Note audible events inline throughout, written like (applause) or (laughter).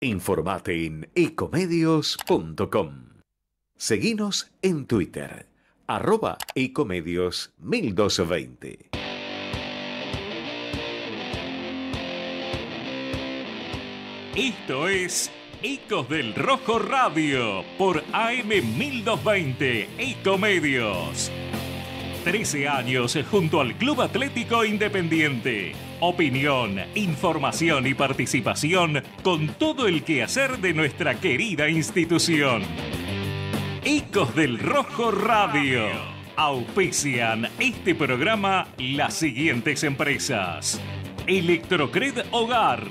Informate en ecomedios.com. Seguinos en Twitter, arroba ecomedios 1220. Esto es Ecos del Rojo Radio por AM 1220 Ecomedios. 13 años junto al Club Atlético Independiente opinión, información y participación con todo el quehacer de nuestra querida institución. Ecos del Rojo Radio. Auspician este programa las siguientes empresas. Electrocred Hogar.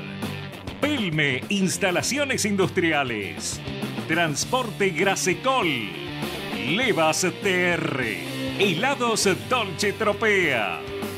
Pelme Instalaciones Industriales. Transporte Grasecol. Levas TR. Helados Dolce Tropea.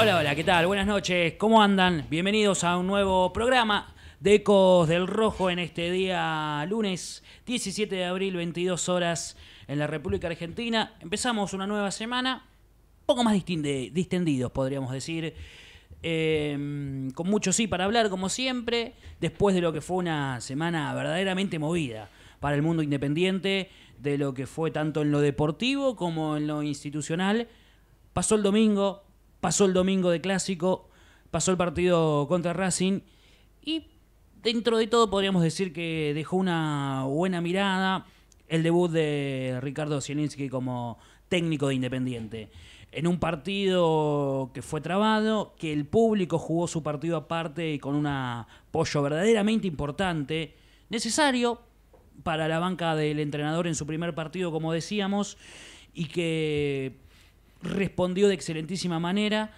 Hola, hola, ¿qué tal? Buenas noches, ¿cómo andan? Bienvenidos a un nuevo programa de Ecos del Rojo en este día lunes 17 de abril, 22 horas en la República Argentina. Empezamos una nueva semana, un poco más distendidos, podríamos decir. Em, con mucho sí para hablar, como siempre, después de lo que fue una semana verdaderamente movida para el mundo independiente, de lo que fue tanto en lo deportivo como en lo institucional. Pasó el domingo, pasó el domingo de clásico, pasó el partido contra Racing y dentro de todo podríamos decir que dejó una buena mirada el debut de Ricardo Zielinski como técnico de Independiente. En un partido que fue trabado, que el público jugó su partido aparte y con un apoyo verdaderamente importante, necesario para la banca del entrenador en su primer partido, como decíamos, y que respondió de excelentísima manera.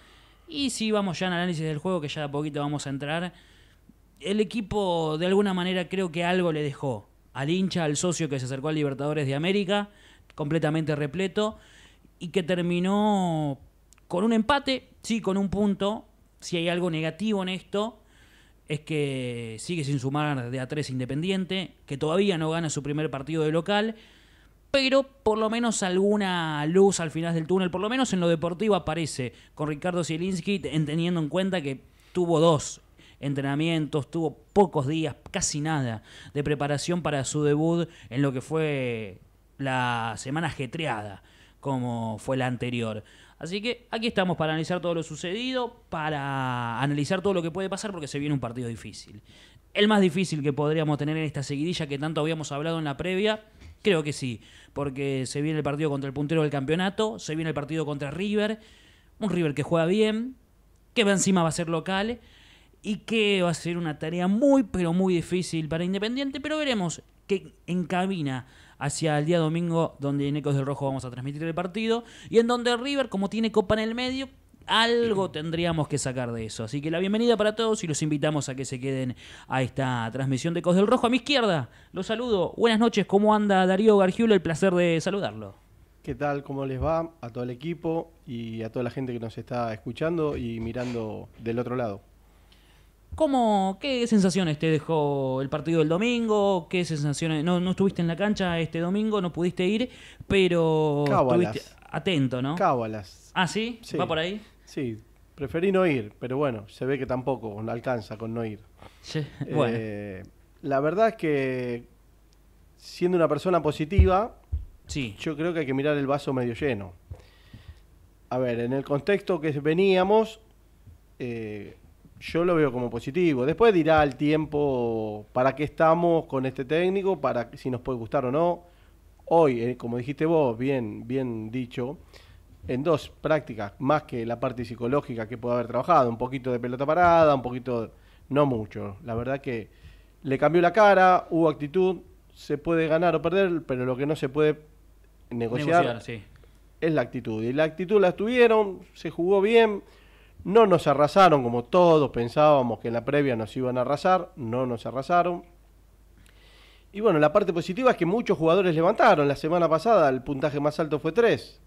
Y si vamos ya al análisis del juego, que ya de a poquito vamos a entrar, el equipo de alguna manera creo que algo le dejó al hincha, al socio que se acercó al Libertadores de América, completamente repleto, y que terminó con un empate, sí, con un punto. Si hay algo negativo en esto, es que sigue sin sumar de a 3 Independiente, que todavía no gana su primer partido de local pero por lo menos alguna luz al final del túnel, por lo menos en lo deportivo aparece con Ricardo Zielinski, teniendo en cuenta que tuvo dos entrenamientos, tuvo pocos días, casi nada de preparación para su debut en lo que fue la semana ajetreada como fue la anterior. Así que aquí estamos para analizar todo lo sucedido, para analizar todo lo que puede pasar porque se viene un partido difícil. El más difícil que podríamos tener en esta seguidilla que tanto habíamos hablado en la previa Creo que sí, porque se viene el partido contra el puntero del campeonato, se viene el partido contra River, un River que juega bien, que encima va a ser local y que va a ser una tarea muy, pero muy difícil para Independiente, pero veremos que encamina hacia el día domingo donde en Ecos del Rojo vamos a transmitir el partido y en donde River, como tiene Copa en el medio, algo tendríamos que sacar de eso. Así que la bienvenida para todos y los invitamos a que se queden a esta transmisión de Cos del Rojo. A mi izquierda, los saludo. Buenas noches, ¿cómo anda Darío Gargiulo? El placer de saludarlo. ¿Qué tal? ¿Cómo les va a todo el equipo y a toda la gente que nos está escuchando y mirando del otro lado? ¿Cómo, ¿Qué sensaciones te dejó el partido del domingo? ¿Qué sensaciones? No, estuviste en la cancha este domingo, no pudiste ir, pero atento, ¿no? Cábalas. Ah, ¿sí? sí. va por ahí? Sí, preferí no ir, pero bueno, se ve que tampoco alcanza con no ir. Sí. Bueno. Eh, la verdad es que siendo una persona positiva, sí. yo creo que hay que mirar el vaso medio lleno. A ver, en el contexto que veníamos, eh, yo lo veo como positivo. Después dirá el tiempo para qué estamos con este técnico, para si nos puede gustar o no hoy, eh, como dijiste vos, bien, bien dicho, en dos prácticas, más que la parte psicológica que puede haber trabajado, un poquito de pelota parada, un poquito, no mucho. La verdad que le cambió la cara, hubo actitud, se puede ganar o perder, pero lo que no se puede negociar, es la actitud. Y la actitud la tuvieron, se jugó bien, no nos arrasaron como todos pensábamos que en la previa nos iban a arrasar, no nos arrasaron y bueno, la parte positiva es que muchos jugadores levantaron. La semana pasada el puntaje más alto fue 3.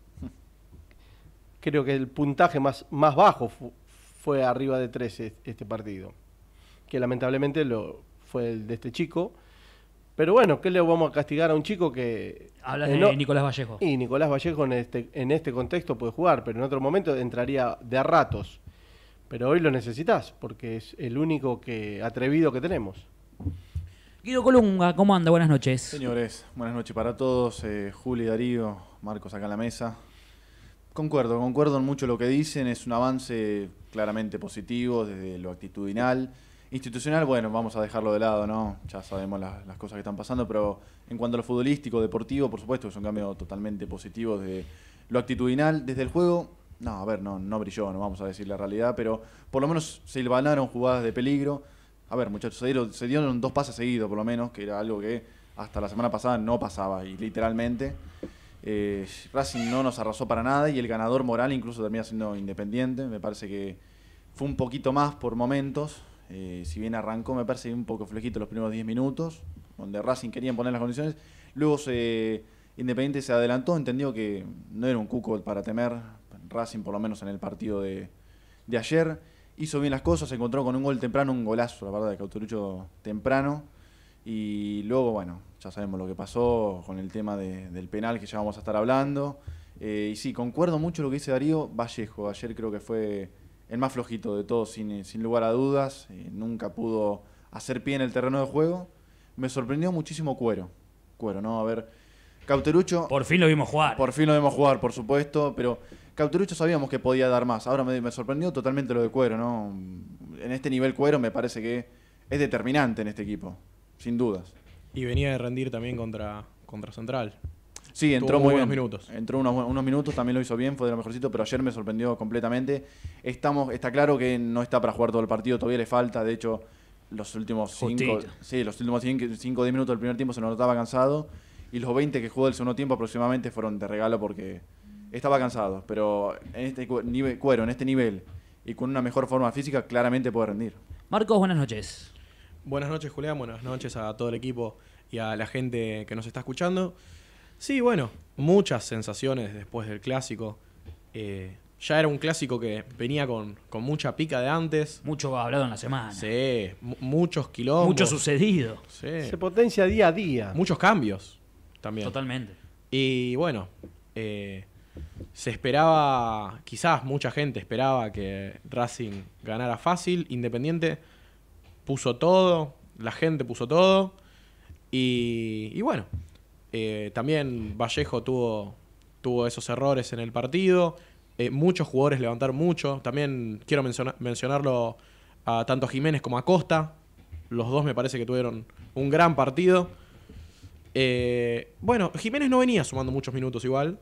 Creo que el puntaje más, más bajo fue arriba de 3 este partido. Que lamentablemente lo, fue el de este chico. Pero bueno, ¿qué le vamos a castigar a un chico que... Hablas de Nicolás Vallejo. Y Nicolás Vallejo en este, en este contexto puede jugar, pero en otro momento entraría de a ratos. Pero hoy lo necesitas, porque es el único que atrevido que tenemos. Guido Colunga, ¿cómo anda? Buenas noches. Señores, buenas noches para todos. Julio eh, Juli, Darío, Marcos acá en la mesa. Concuerdo, concuerdo en mucho lo que dicen. Es un avance claramente positivo desde lo actitudinal. Institucional, bueno, vamos a dejarlo de lado, ¿no? Ya sabemos las, cosas que están pasando, pero en cuanto a lo futbolístico, deportivo, por supuesto, es un cambio totalmente positivo de lo actitudinal, desde el juego. No, a ver, no, no brilló, no vamos a decir la realidad, pero por lo menos se jugadas de peligro a ver, muchachos, se dieron, dos pases seguidos, por lo menos, que era algo que hasta la semana pasada no pasaba, y literalmente. Eh, Racing no nos arrasó para nada y el ganador moral incluso termina siendo independiente. Me parece que fue un poquito más por momentos. Eh, si bien arrancó, me parece un poco flojito los primeros 10 minutos, donde Racing quería poner las condiciones. Luego se, Independiente se adelantó, entendió que no era un cuco para temer Racing, por lo menos en el partido de, de ayer hizo bien las cosas, se encontró con un gol temprano, un golazo, la verdad, de Cauterucho temprano. Y luego, bueno, ya sabemos lo que pasó con el tema del penal que ya vamos a estar hablando. Eh, y sí, concuerdo mucho lo que dice Darío Vallejo. Ayer creo que fue el más flojito de todos, sin, lugar a dudas. Eh, nunca pudo hacer pie en el terreno de juego. Me sorprendió muchísimo Cuero. Cuero, ¿no? A ver, Cauterucho. Por fin lo vimos jugar. Por fin lo vimos jugar, por supuesto, pero Cauterucho sabíamos que podía dar más. Ahora me, sorprendió totalmente lo de Cuero, ¿no? En este nivel Cuero me parece que es determinante en este equipo, sin dudas. Y venía de rendir también contra, contra Central. Sí, entró muy buenos minutos. Entró unos, minutos, también lo hizo bien, fue de lo mejorcito, pero ayer me sorprendió completamente. Estamos, está claro que no está para jugar todo el partido, todavía le falta, de hecho, los últimos 5 sí, los últimos 5 o 10 minutos del primer tiempo se nos notaba cansado y los 20 que jugó el segundo tiempo aproximadamente fueron de regalo porque estaba cansado, pero en este nivel, cuero, en este nivel y con una mejor forma física, claramente puede rendir. Marcos, buenas noches. Buenas noches, Julián. Buenas noches a todo el equipo y a la gente que nos está escuchando. Sí, bueno, muchas sensaciones después del clásico. Eh, ya era un clásico que venía con, mucha pica de antes. Mucho hablado en la semana. Sí, muchos kilómetros. Mucho sucedido. Se potencia día a día. Muchos cambios también. Totalmente. Y bueno, eh, se esperaba, quizás mucha gente esperaba que Racing ganara fácil. Independiente puso todo, la gente puso todo. Y, bueno, eh, también Vallejo tuvo, tuvo esos errores en el partido. Eh, muchos jugadores levantaron mucho. También quiero mencionarlo a tanto Jiménez como a Costa. Los dos me parece que tuvieron un gran partido. Eh, bueno, Jiménez no venía sumando muchos minutos igual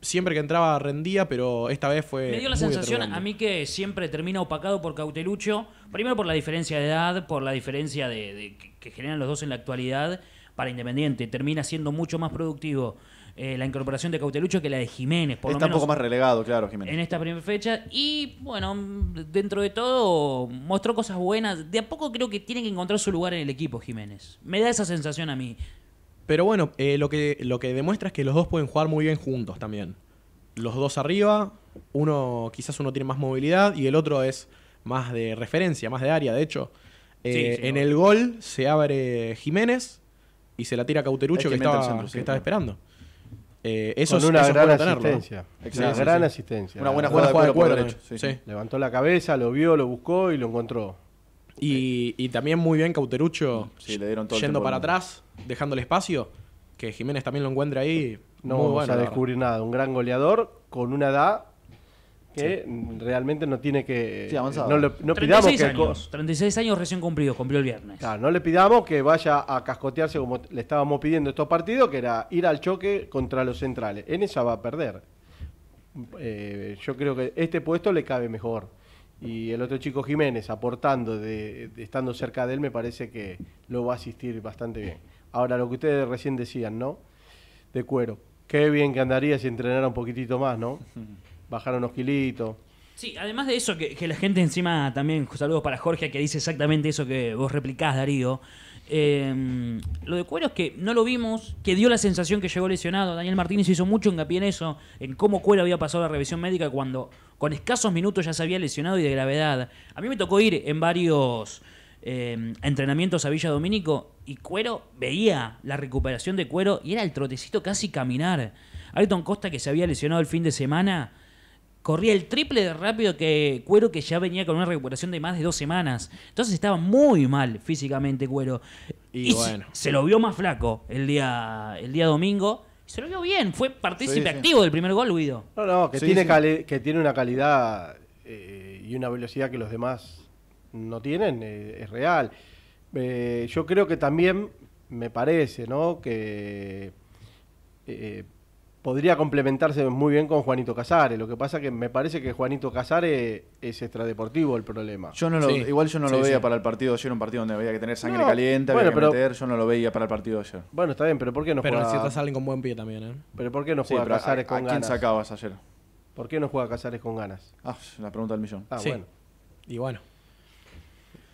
siempre que entraba rendía, pero esta vez fue. Me dio la sensación a mí que siempre termina opacado por Cautelucho, primero por la diferencia de edad, por la diferencia de, que generan los dos en la actualidad para Independiente. Termina siendo mucho más productivo. Eh, la incorporación de Cautelucho que la de Jiménez. Por Está un poco más relegado, claro, Jiménez. En esta primera fecha. Y bueno, dentro de todo mostró cosas buenas. De a poco creo que tiene que encontrar su lugar en el equipo Jiménez. Me da esa sensación a mí. Pero bueno, eh, lo, que, lo que demuestra es que los dos pueden jugar muy bien juntos también. Los dos arriba, uno quizás uno tiene más movilidad y el otro es más de referencia, más de área, de hecho. Eh, en el gol se abre Jiménez y se la tira Cauterucho que, estaba, centro, que estaba esperando. Eh, eso Con una gran asistencia. Una gran asistencia. Una buena jugada, de, Levantó la cabeza, lo vio, lo buscó y lo encontró. Y, también muy bien Cauterucho mm, yendo para atrás, dejando el espacio. Que Jiménez también lo encuentre ahí. No muy vamos a descubrir nada. Un gran goleador con una edad que realmente no tiene que. no, le, 36 pidamos Años, 36 años recién cumplidos, cumplió el viernes. Claro, no le pidamos que vaya a cascotearse como le estábamos pidiendo estos partidos, que era ir al choque contra los centrales. En esa va a perder. Eh, yo creo que este puesto le cabe mejor y el otro chico Jiménez aportando, de, estando cerca de él, me parece que lo va a asistir bastante bien. Ahora, lo que ustedes recién decían, ¿no? De cuero. Qué bien que andaría si entrenara un poquitito más, ¿no? (laughs) Bajar unos kilitos. Sí, además de eso, que, la gente encima también, saludos para Jorge, que dice exactamente eso que vos replicás, Darío. Em, lo de Cuero es que no lo vimos, que dio la sensación que llegó lesionado. Daniel Martínez hizo mucho hincapié en eso, en cómo Cuero había pasado la revisión médica cuando con escasos minutos ya se había lesionado y de gravedad. A mí me tocó ir en varios eh, entrenamientos a Villa Domínico y Cuero veía la recuperación de Cuero y era el trotecito casi caminar. Ayrton Costa, que se había lesionado el fin de semana, corría el triple de rápido que Cuero, que ya venía con una recuperación de más de dos semanas. Entonces estaba muy mal físicamente Cuero. Y, bueno. se, lo vio más flaco el día, el día domingo se lo vio bien, fue partícipe activo del primer gol, Guido. No, no, que, tiene, que tiene una calidad eh, y una velocidad que los demás no tienen, eh, es real. Eh, yo creo que también me parece, ¿no? Que podría complementarse muy bien con Juanito Casares. Lo que pasa que me parece que Juanito Casares es extradeportivo el problema. Yo no lo, Igual yo no lo veía para el partido ayer, un partido donde había que tener sangre caliente, había que meter, yo no lo veía para el partido de ayer. Bueno, está bien, pero ¿por qué no juega? Pero si salen con buen pie también, ¿eh? Pero ¿por qué no juega Casares con ganas? quién sacabas ayer? ¿Por qué no juega Casares con ganas? Ah, la pregunta del millón. Ah, bueno. Y bueno.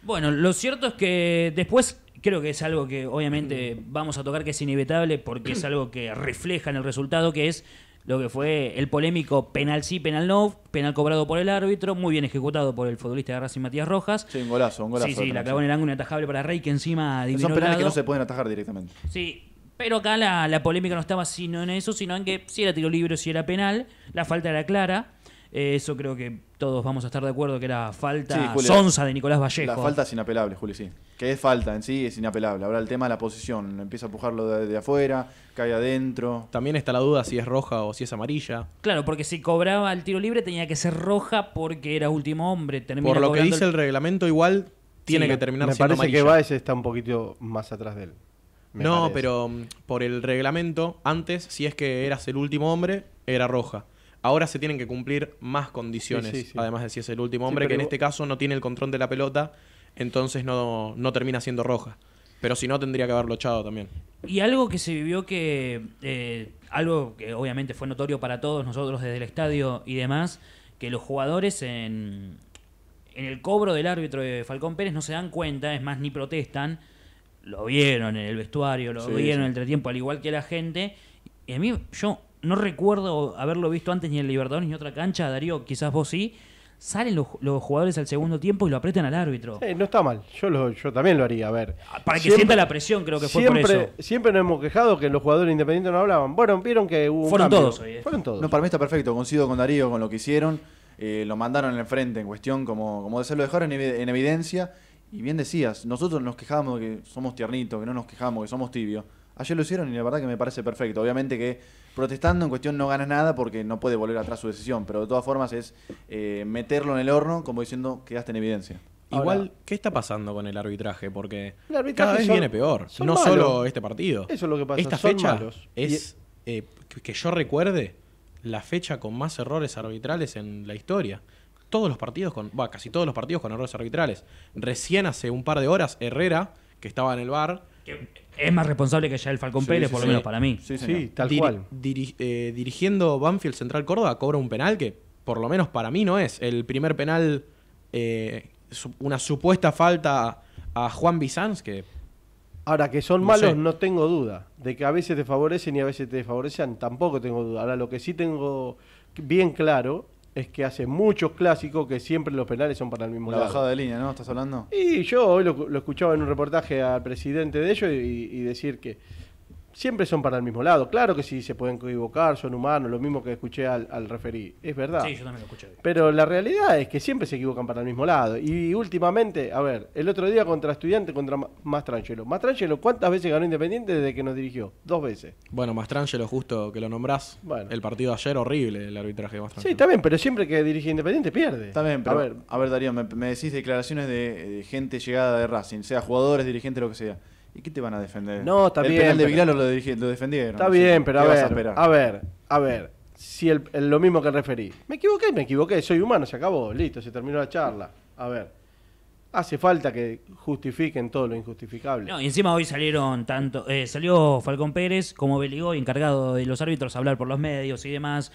Bueno, lo cierto es que después creo que es algo que obviamente vamos a tocar que es inevitable porque es algo que refleja en el resultado que es lo que fue el polémico penal sí, penal no, penal cobrado por el árbitro, muy bien ejecutado por el futbolista de Matías Rojas. Sí, un golazo, un golazo. Sí, sí, la clavó en el ángulo inatajable para Rey que encima Son penales que no se pueden atajar directamente. Sí, pero acá la, la, polémica no estaba sino en eso, sino en que si era tiro libre o si era penal, la falta era clara. Eh, eso creo que todos vamos a estar de acuerdo que era falta sonza de Nicolás Vallejo. La falta es inapelable, Juli, sí. Que es falta en sí, es inapelable. Ahora el tema de la posición, empieza a pujarlo de, afuera, cae adentro. También está la duda si es roja o si es amarilla. Claro, porque si cobraba el tiro libre tenía que ser roja porque era último hombre. Por lo que dice el... reglamento, igual tiene que terminar me parece que Baez está un poquito más atrás de él. No, pero mm, por el reglamento, antes, si es que eras el último hombre, era roja. Ahora se tienen que cumplir más condiciones, además de si es el último hombre, que en este caso no tiene el control de la pelota, entonces no, termina siendo roja. Pero si no, tendría que haberlo echado también. Y algo que se vivió que. Eh, algo que obviamente fue notorio para todos nosotros desde el estadio y demás, que los jugadores en, en el cobro del árbitro de Falcón Pérez no se dan cuenta, es más, ni protestan. Lo vieron en el vestuario, lo vieron en el entretiempo, al igual que la gente. Y a mí, yo no recuerdo haberlo visto antes ni en el Libertadores ni en otra cancha, Darío, quizás vos sí. Salen los, jugadores al segundo tiempo y lo apretan al árbitro. no está mal, yo, yo también lo haría, a ver. Ah, para que sienta la presión, creo que fue siempre, por eso. Siempre nos hemos quejado que los jugadores independientes no hablaban. Bueno, vieron que hubo Fueron todos hoy. Eh. Fueron todos. No, para mí está perfecto, coincido con Darío con lo que hicieron. Eh, lo mandaron en el frente en cuestión, como, como se lo dejaron en, evidencia. Y bien decías, nosotros nos quejábamos que somos tiernitos, que no nos quejamos, que somos tibios. Ayer lo hicieron y la verdad que me parece perfecto. Obviamente que protestando en cuestión no ganas nada porque no puede volver atrás su decisión, pero de todas formas es eh, meterlo en el horno como diciendo quedaste en evidencia. Igual, ¿qué está pasando con el arbitraje? Porque cada vez viene peor. No solo este partido. Eso es lo que pasa. Esta fecha es, eh, que yo recuerde, la fecha con más errores arbitrales en la historia. Todos los partidos con, Bueno, casi todos los partidos con errores arbitrales. Recién hace un par de horas, Herrera, que estaba en el bar, es más responsable que ya el Falcón Pérez, por lo menos para mí. Sí, sí, tal cual. Eh, dirigiendo Banfield Central Córdoba cobra un penal que, por lo menos para mí, no es. El primer penal, eh, una supuesta falta a Juan Bizanz, que. Ahora, que son malos, no tengo duda. De que a veces te favorecen y a veces te desfavorecen, tampoco tengo duda. Ahora, lo que sí tengo bien claro es que hace muchos clásicos que siempre los penales son para el mismo La lado. bajada de línea, ¿no? ¿Estás hablando? Y yo hoy lo, escuchaba en un reportaje al presidente de ellos y decir que siempre son para el mismo lado. Claro que sí, se pueden equivocar, son humanos, lo mismo que escuché al, al referí, es verdad. Sí, yo también lo escuché. Pero la realidad es que siempre se equivocan para el mismo lado. Y últimamente, a ver, el otro día contra Estudiante, contra Mastrangelo. Mastrangelo, ¿cuántas veces ganó Independiente desde que nos dirigió? Dos veces. Bueno, Mastrangelo, justo que lo nombrás, el partido ayer, horrible el arbitraje de Mastrangelo. Sí, también. pero siempre que dirige Independiente pierde. También. pero a ver, a ver Darío, me, decís declaraciones de, de gente llegada de Racing, sea jugadores, dirigentes, lo que sea. ¿Y qué te van a defender? No, está el bien. de Milano lo, lo, defendieron. Está bien, pero a ver, a, ver, a ver. Si el, lo mismo que referí. Me equivoqué, me equivoqué. Soy humano, se acabó. Listo, se terminó la charla. A ver. Hace falta que justifiquen todo lo injustificable. No, y encima hoy salieron tanto. Eh, salió Falcón Pérez como Beligoy, encargado de los árbitros, a hablar por los medios y demás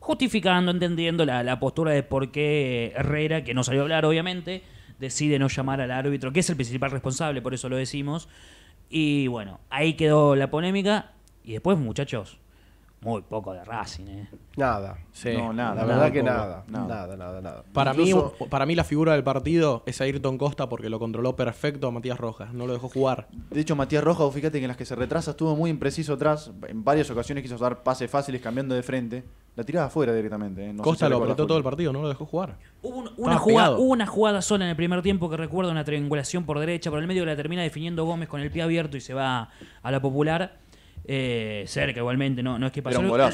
justificando, entendiendo la, la, postura de por qué Herrera, que no salió a hablar obviamente, decide no llamar al árbitro, que es el principal responsable, por eso lo decimos. Y bueno, ahí quedó la polémica. Y después, muchachos, muy poco de Racing, ¿eh? Nada. No, nada. La verdad que nada. nada. Nada, nada, Para, mí, para mí la figura del partido es Ayrton Costa porque lo controló perfecto a Matías Rojas, no lo dejó jugar. De hecho, Matías Rojas, fíjate que en las que se retrasa estuvo muy impreciso atrás, en varias ocasiones quiso dar pases fáciles cambiando de frente. La tiraba afuera directamente. Eh, Costa lo apretó todo el partido, no lo dejó jugar. Hubo una, jugada, una, jugada, sola en el primer tiempo que recuerdo una triangulación por derecha, por el medio que la termina definiendo Gómez con el pie abierto y se va a la popular eh, cerca igualmente, no, no es que pasó. un la,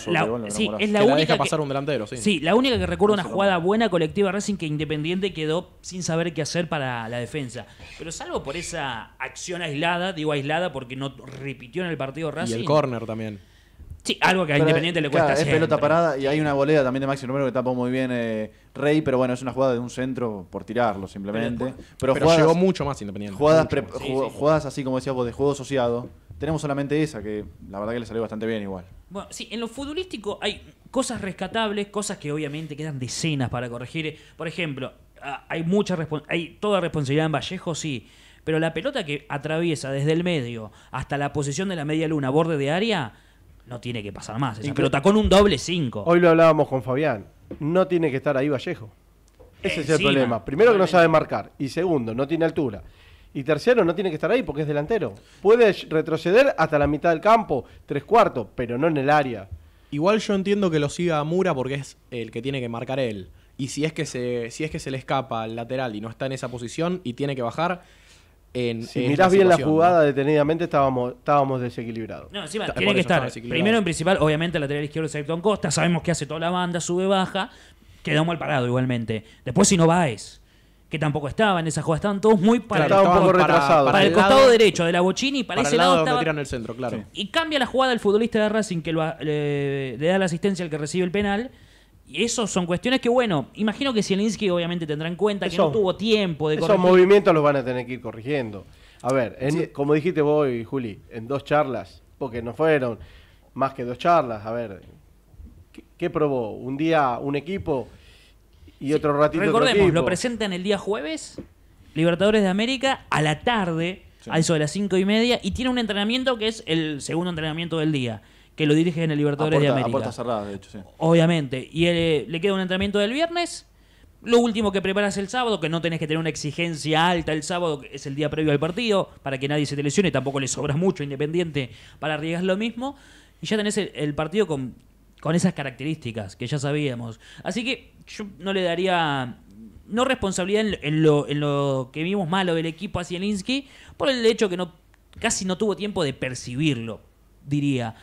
es la única que, pasar un delantero, sí. Sí, la única que recuerdo una jugada buena colectiva Racing que Independiente quedó sin saber qué hacer para la defensa. Pero salvo por esa acción aislada, digo aislada porque no repitió en el partido Racing. Y el córner también. Sí, algo que a Independiente le cuesta claro, Es pelota parada y hay una volea también de Maxi Romero que tapó muy bien eh, Rey, pero bueno, es una jugada de un centro por tirarlo simplemente. Pero, llegó mucho más Independiente. Jugadas, jugadas así como decías vos, de juego asociado tenemos solamente esa, que la verdad que le salió bastante bien igual. Bueno, sí, en lo futbolístico hay cosas rescatables, cosas que obviamente quedan decenas para corregir. Por ejemplo, ah, hay mucha hay toda responsabilidad en Vallejo, sí. Pero la pelota que atraviesa desde el medio hasta la posición de la media luna, borde de área, no tiene que pasar más. Esa pelota con un doble 5. Hoy lo hablábamos con Fabián. No tiene que estar ahí Vallejo. Ese eh, es el problema. Primero que no sabe marcar y segundo, no tiene altura. Y tercero no tiene que estar ahí porque es delantero. Puede retroceder hasta la mitad del campo, tres cuartos, pero no en el área. Igual yo entiendo que lo siga Mura porque es el que tiene que marcar él. Y si es que se, si es que se le escapa al lateral y no está en esa posición y tiene que bajar, si mirás bien la jugada detenidamente, estábamos, estábamos desequilibrados. No, encima, tiene que estar. Primero en principal, obviamente, el lateral izquierdo es Costa. Sabemos que hace toda la banda, sube, baja. quedamos mal parado igualmente. Después, si no va, es que tampoco estaban en esa jugada. Estaban todos muy para, el, para, el, costado derecho de la Bochini, para, para ese lado, centro, claro. Y cambia la jugada del futbolista de Racing que le da la asistencia al que recibe el penal. Y eso son cuestiones que, bueno, imagino que Zielinski obviamente tendrá en cuenta que no tuvo tiempo de corregir. Esos movimientos los van a tener que ir corrigiendo. A ver, como dijiste vos Juli, en dos charlas, porque no fueron más que dos charlas, a ver, qué probó? Un día un equipo y otro ratito. Recordemos, lo lo presentan el día jueves, Libertadores de América, a la tarde, a eso de las cinco y media, y tiene un entrenamiento que es el segundo entrenamiento del día, que lo dirige en el Libertadores de América. A puerta cerradas, de hecho, sí. Obviamente. Y eh, le queda un entrenamiento del viernes. Lo último que preparas el sábado, que no tenés que tener una exigencia alta el sábado, que es el día previo al partido, para que nadie se te lesione, tampoco le sobras mucho, independiente, para arriesgar lo mismo. Y ya tenés el partido con con esas características que ya sabíamos. Así que yo no le daría no responsabilidad en, lo, en lo, que vimos malo del equipo hacia Zielinski por el hecho que no casi no tuvo tiempo de percibirlo, diría.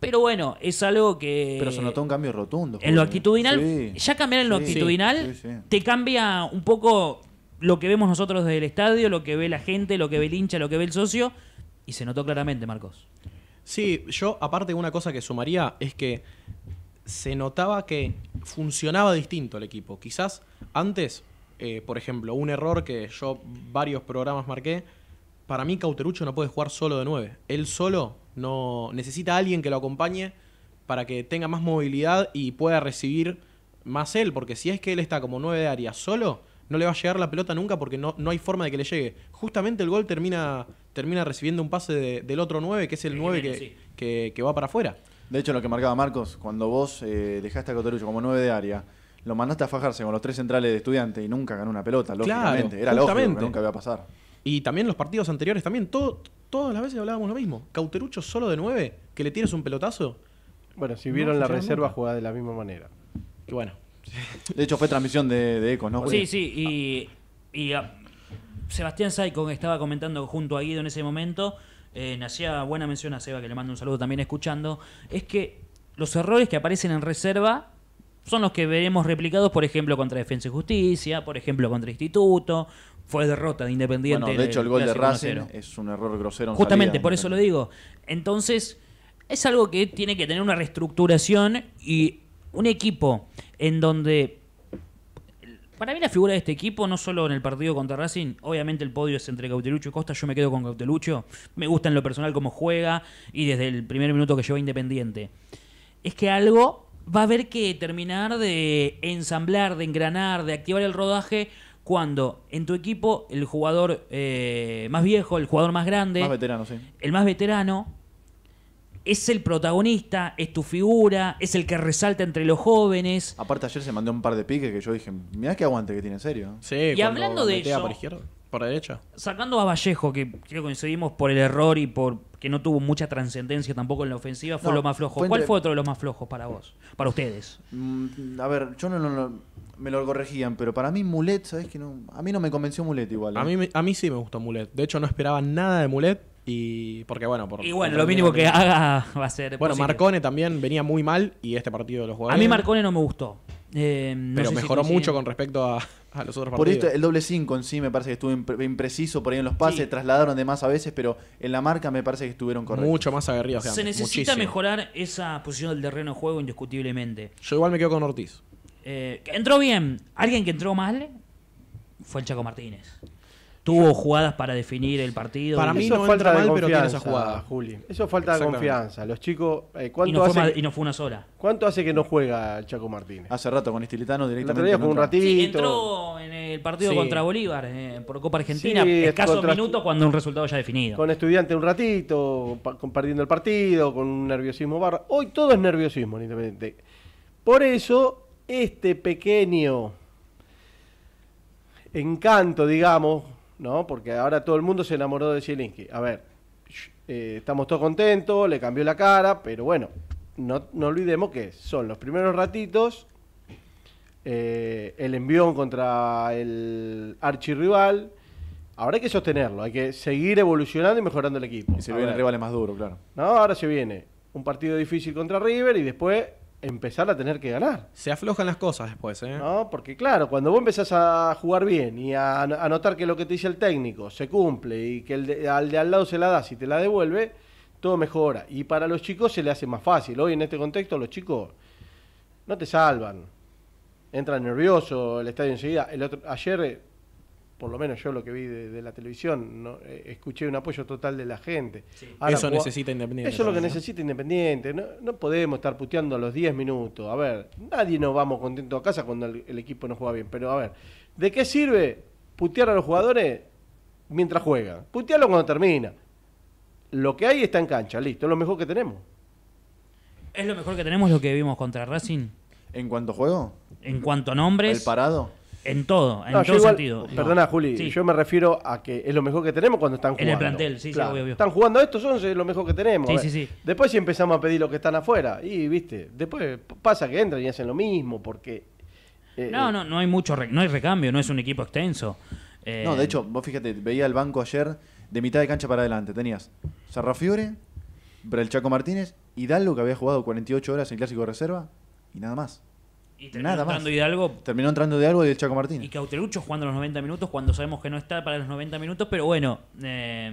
Pero bueno, es algo que. Pero se notó un cambio rotundo. En lo actitudinal, ya cambiar en lo actitudinal te cambia un poco lo que vemos nosotros desde el estadio, lo que ve la gente, lo que ve el hincha, lo que ve el socio. Y se notó claramente, Marcos. Sí, yo aparte de una cosa que sumaría es que se notaba que funcionaba distinto el equipo. Quizás antes, eh, por ejemplo, un error que yo varios programas marqué, para mí Cauterucho no puede jugar solo de 9. Él solo no necesita a alguien que lo acompañe para que tenga más movilidad y pueda recibir más él, porque si es que él está como 9 de área solo, no le va a llegar la pelota nunca porque no, no hay forma de que le llegue. Justamente el gol termina, termina recibiendo un pase del otro 9, que es el, 9 que, que, va para afuera. De hecho, lo que marcaba Marcos, cuando vos eh, dejaste a Cauterucho como 9 de área, lo mandaste a fajarse con los tres centrales de estudiante y nunca ganó una pelota, lógicamente. Era lógico que nunca iba a pasar. Y también los partidos anteriores, también, todo, todas las veces hablábamos lo mismo. Cauterucho solo de 9, que le tiras un pelotazo. Bueno, si vieron la reserva jugaba de la misma manera. Y bueno, de hecho, fue transmisión de, de ¿no? Sí, sí, y, y ah, Sebastián Saico estaba comentando junto a Guido en ese momento, eh, hacía buena mención a Seba, que le mando un saludo también escuchando, es que los errores que aparecen en reserva son los que veremos replicados, por ejemplo, contra Defensa y Justicia, por ejemplo, contra Instituto. Fue derrota de Independiente. de hecho, el gol de Racing es un error grosero. Justamente, por eso lo digo. Entonces, es algo que tiene que tener una reestructuración y un equipo en donde para mí la figura de este equipo, no solo en el partido contra Racing, obviamente el podio es entre Cautelucho y Costa, yo me quedo con Cautelucho, me gusta en lo personal cómo juega y desde el primer minuto que lleva Independiente. Es que algo va a haber que terminar de ensamblar, de engranar, de activar el rodaje cuando en tu equipo el jugador eh, más viejo, el jugador más grande, más veterano, sí. el más veterano, es el protagonista, es tu figura, es el que resalta entre los jóvenes. Aparte ayer se mandó un par de piques que yo dije, mirá qué aguante que tiene en serio. Sí, y hablando de eso, por izquierda, por derecha. Sacando a Vallejo, que creo que coincidimos por el error y por que no tuvo mucha trascendencia tampoco en la ofensiva, fue lo más flojo. ¿Cuál fue otro de los más flojos para vos? Para ustedes. Mm, a ver, yo no, me lo corregían, pero para mí Mulet, sabes qué? no? A mí no me convenció Mulet igual. A, ¿eh? mí, a mí sí me gustó Mulet. De hecho, no esperaba nada de Mulet y porque bueno, bueno, lo mínimo que haga (laughs) va a ser. Bueno, Marcone también venía muy mal y este partido de los jugadores A mí Marcone no me gustó. Eh, pero mejoró mucho con respecto a, los otros partidos. Por esto, el doble 5 en sí me parece que estuvo impreciso por ahí en los pases, trasladaron de más a veces, pero en la marca me parece que estuvieron correctos. Mucho más aguerridos. Se necesita mejorar esa posición del terreno de juego indiscutiblemente. Yo igual me quedo con Ortiz. Eh, entró bien. Alguien que entró mal fue el Chaco Martínez tuvo jugadas para definir el partido. Para mí no falta mal, pero tiene Juli. Eso falta de confianza. Los chicos, eh, y, no fue, una sola. ¿Cuánto hace que no juega Chaco Martínez? Hace rato con Estilitano directamente. un ratito. Sí, entró en el partido contra Bolívar eh, por Copa Argentina, sí, escasos minutos cuando un resultado ya definido. Con estudiante un ratito, compartiendo el partido, con un nerviosismo barra. Hoy todo es nerviosismo, Independiente. Por eso, este pequeño encanto, digamos, ¿no? Porque ahora todo el mundo se enamoró de Zielinski. A ver, eh, estamos todos contentos, le cambió la cara, pero bueno, no, olvidemos que son los primeros ratitos, eh, el envión contra el archirrival. Ahora hay que sostenerlo, hay que seguir evolucionando y mejorando el equipo. Y se vienen rivales más duro, claro. No, ahora se viene un partido difícil contra River y después empezar a tener que ganar. Se aflojan las cosas después, ¿eh? No, porque claro, cuando vos empezás a jugar bien y a, notar que lo que te dice el técnico se cumple y que el al de al lado se la das y te la devuelve, todo mejora. Y para los chicos se le hace más fácil. Hoy en este contexto los chicos no te salvan. Entran nerviosos, el estadio enseguida. El ayer eh, por lo menos yo lo que vi de, la televisión, ¿no? Eh, escuché un apoyo total de la gente. eso necesita Independiente. Eso es lo que necesita Independiente. No, podemos estar puteando a los 10 minutos. A ver, nadie nos vamos contento a casa cuando el, equipo no juega bien. Pero a ver, ¿de qué sirve putear a los jugadores mientras juegan? Putearlo cuando termina. Lo que hay está en cancha, listo, es lo mejor que tenemos. ¿Es lo mejor que tenemos lo que vimos contra Racing? ¿En cuanto juego? En cuanto nombres. ¿El parado? En todo, en todo sentido. Perdona, Juli, yo me refiero a que es lo mejor que tenemos cuando están jugando. En el plantel, Están jugando estos 11, es lo mejor que tenemos. Sí, sí, Después si empezamos a pedir lo que están afuera. Y, viste, después pasa que entran y hacen lo mismo, porque... Eh, no, eh. no, no hay mucho, no hay recambio, no es un equipo extenso. no, eh, de hecho, vos fíjate, veía el banco ayer de mitad de cancha para adelante. Tenías Sarrafiore, el Chaco Martínez, Hidalgo, que había jugado 48 horas en Clásico de Reserva, y nada más. Y terminó entrando Hidalgo. Terminó entrando Hidalgo y el Chaco Martín Y Cautelucho jugando los 90 minutos cuando sabemos que no está para los 90 minutos, pero bueno, eh,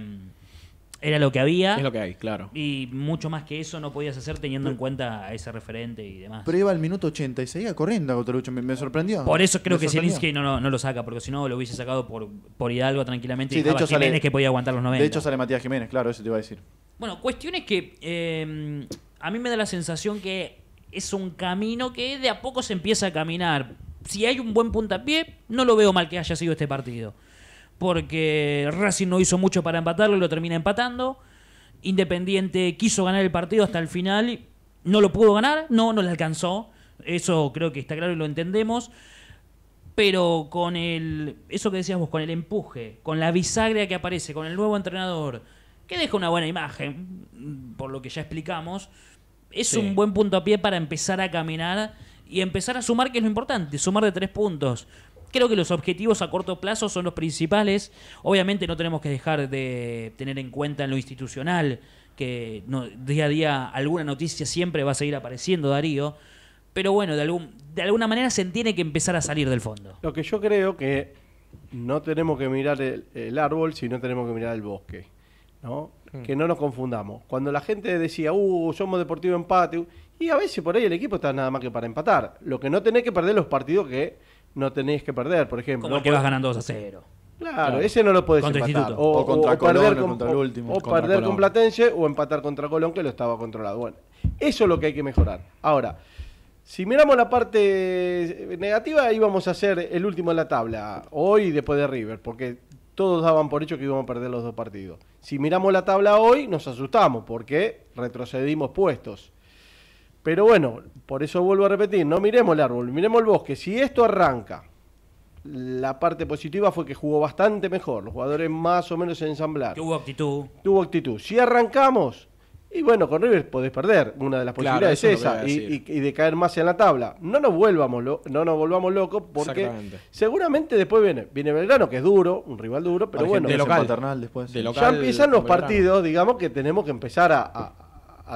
era lo que había. Es lo que hay, claro. Y mucho más que eso no podías hacer teniendo en cuenta a ese referente y demás. Pero iba al minuto 80 y seguía corriendo a Cautelucho, me, sorprendió. Por eso creo que Zelinsky no, lo saca, porque si no lo hubiese sacado por, por Hidalgo tranquilamente y de hecho Jiménez que podía aguantar los 90. De hecho sale Matías Jiménez, claro, eso te iba a decir. Bueno, cuestiones que eh, a mí me da la sensación que es un camino que de a poco se empieza a caminar. Si hay un buen puntapié, no lo veo mal que haya sido este partido. Porque Racing no hizo mucho para empatarlo y lo termina empatando. Independiente quiso ganar el partido hasta el final. no lo pudo ganar, no, no le alcanzó. Eso creo que está claro y lo entendemos. Pero con el. Eso que decías vos, con el empuje, con la bisagra que aparece, con el nuevo entrenador, que deja una buena imagen, por lo que ya explicamos es un buen punto a pie para empezar a caminar y empezar a sumar, que es lo importante, sumar de tres puntos. Creo que los objetivos a corto plazo son los principales. Obviamente no tenemos que dejar de tener en cuenta en lo institucional, que día a día alguna noticia siempre va a seguir apareciendo, Darío. Pero bueno, de, algún, de alguna manera se tiene que empezar a salir del fondo. Lo que yo creo que no tenemos que mirar el, el árbol, sino tenemos que mirar el bosque. ¿no? Mm. que no nos confundamos. Cuando la gente decía, uh, somos deportivo empate, y a veces por ahí el equipo está nada más que para empatar. Lo que no tenéis que perder los partidos que no tenéis que perder, por ejemplo. Como que vas ganando 2 a 0. Claro, ese no lo puedes contra empatar. O, contra Colón, contra el último, o perder con Platense o empatar contra Colón que lo estaba controlado. Bueno, eso es lo que hay que mejorar. Ahora, si miramos la parte negativa, íbamos a ser el último en la tabla, hoy después de River, porque todos daban por hecho que íbamos a perder los dos partidos. Si miramos la tabla hoy, nos asustamos porque retrocedimos puestos. Pero bueno, por eso vuelvo a repetir, no miremos el árbol, miremos el bosque. Si esto arranca, la parte positiva fue que jugó bastante mejor, los jugadores más o menos se ensamblaron. Tuvo actitud. Tuvo actitud. Si arrancamos, y bueno, con River podés perder. Una de las posibilidades es esa. Y, de caer más en la tabla. No nos, volvamos no nos volvamos locos porque seguramente después viene, viene Belgrano, que es duro, un rival duro, pero bueno. De local, después. ya empiezan los partidos, digamos, que tenemos que empezar a,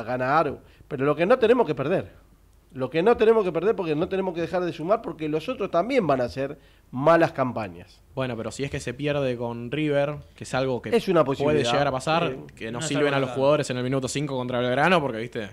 ganar. Pero lo que no tenemos que perder. Lo que no tenemos que perder porque no tenemos que dejar de sumar porque los otros también van a ser malas campañas. Bueno, pero si es que se pierde con River, que es algo que puede llegar a pasar, que no, sirven a los jugadores en el minuto 5 contra Belgrano, porque, viste,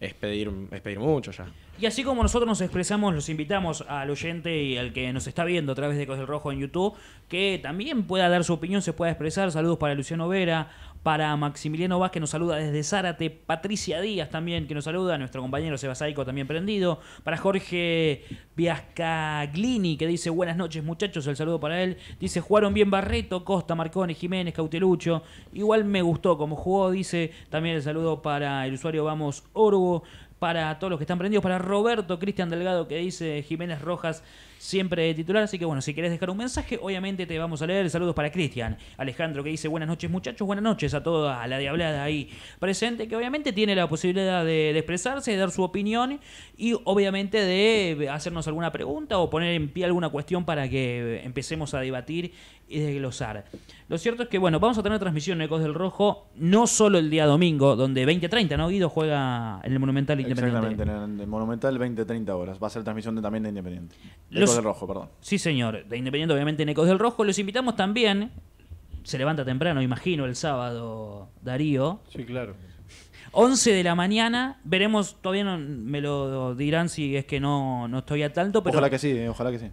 es pedir, es pedir mucho ya. Y así como nosotros nos expresamos, los invitamos al oyente y al que nos está viendo a través de Cos Rojo en YouTube, que también pueda dar su opinión, se pueda expresar. Saludos para Luciano Vera, para Maximiliano Vázquez, nos saluda desde Zárate, Patricia Díaz también, que nos saluda, nuestro compañero Sebasaico también prendido, para Jorge Viascaglini, que dice buenas noches muchachos, el saludo para él, dice jugaron bien Barreto, Costa, Marcones, Jiménez, Cautelucho, igual me gustó como jugó, dice también el saludo para el usuario Vamos Orgo, para todos los que están prendidos, para Roberto Cristian Delgado, que dice Jiménez Rojas, siempre de titular. Así que bueno, si querés dejar un mensaje, obviamente te vamos a leer. Saludos para Cristian Alejandro que dice buenas noches muchachos, buenas noches a toda la diablada ahí presente, que obviamente tiene la posibilidad de, expresarse, de dar su opinión y obviamente de eh, hacernos alguna pregunta o poner en pie alguna cuestión para que eh, empecemos a debatir y desglosar. Lo cierto es que bueno, vamos a tener transmisión en Ecos del Rojo, no solo el día domingo, donde 20 30, ¿no? Guido juega en el Monumental Independiente. Exactamente, en el Monumental 20 30 horas. Va a ser transmisión de, también de Independiente del Rojo, perdón. Sí, señor. De Independiente, obviamente, Ecos del Rojo. Los invitamos también. Se levanta temprano, imagino, el sábado, Darío. Sí, claro. 11 de la mañana. Veremos, todavía no me lo dirán si es que no, no estoy a tanto. Pero ojalá que sí, eh, ojalá que sí.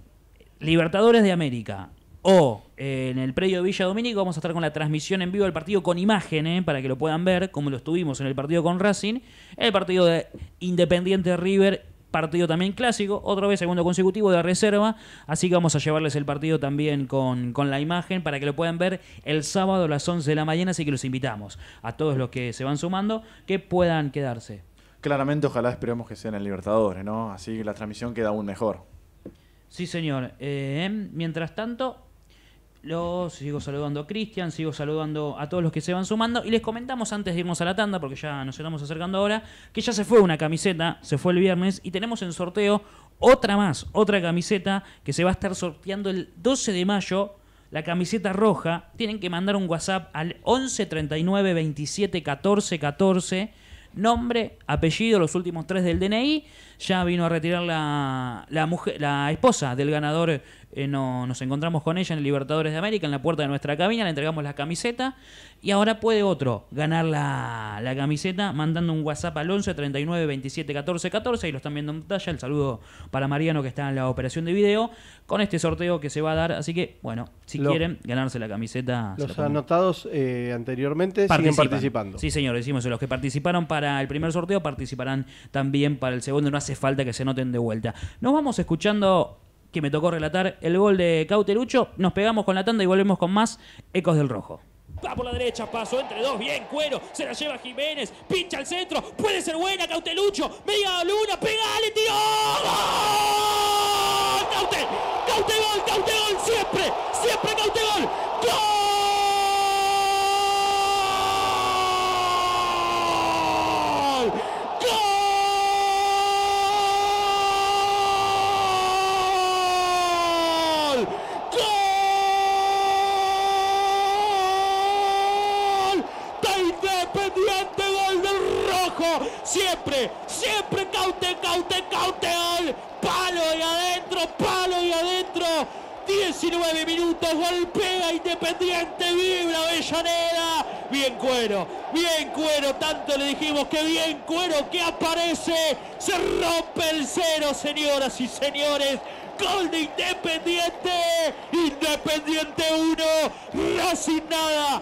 Libertadores de América. O eh, en el predio de Villa Domínico vamos a estar con la transmisión en vivo del partido con imágenes eh, para que lo puedan ver, como lo estuvimos en el partido con Racing, el partido de Independiente River partido también clásico, otra vez segundo consecutivo de reserva, así que vamos a llevarles el partido también con, con la imagen para que lo puedan ver el sábado a las 11 de la mañana, así que los invitamos a todos los que se van sumando que puedan quedarse. Claramente, ojalá esperemos que sean el Libertadores, ¿no? Así que la transmisión queda aún mejor. Sí, señor. Eh, mientras tanto, los sigo saludando a Cristian, sigo saludando a todos los que se van sumando. Y les comentamos antes de irnos a la tanda, porque ya nos estamos acercando ahora, que ya se fue una camiseta, se fue el viernes, y tenemos en sorteo otra más, otra camiseta que se va a estar sorteando el 12 de mayo la camiseta roja, tienen que mandar un WhatsApp al 11 39 27 14 14. Nombre, apellido, los últimos tres del DNI. Ya vino a retirar la, la, mujer, la esposa del ganador eh, nos encontramos con ella en el Libertadores de América, en la puerta de nuestra cabina, le entregamos la camiseta y ahora puede otro ganar la, camiseta mandando un WhatsApp al 11 39 27 14 14. y lo están viendo en pantalla. El saludo para Mariano que está en la operación de video con este sorteo que se va a dar. Así que, bueno, si quieren ganarse la camiseta. Los anotados eh, anteriormente Participan. siguen participando. Sí, señor, decimos los que participaron para el primer sorteo participarán también para el segundo. No hace falta que se noten de vuelta. Nos vamos escuchando que me tocó relatar el gol de Cautelucho. Nos pegamos con la tanda y volvemos con más Ecos del Rojo. Va por la derecha, paso entre dos, bien, cuero, se la lleva Jiménez, pincha al centro, puede ser buena, Cautelucho, media luna, pegale, tiró. ¡Gol! ¡Caute! ¡Caute gol! ¡Caute gol! ¡Siempre! ¡Siempre gol! gol siempre siempre caute gol gol Siempre, siempre caute, caute, caute. Palo y adentro, palo y adentro. 19 minutos, golpea Independiente, vibra Avellaneda. Bien cuero, bien cuero, tanto le dijimos que bien cuero que aparece. Se rompe el cero, señoras y señores. Gol de Independiente, Independiente 1, sin nada,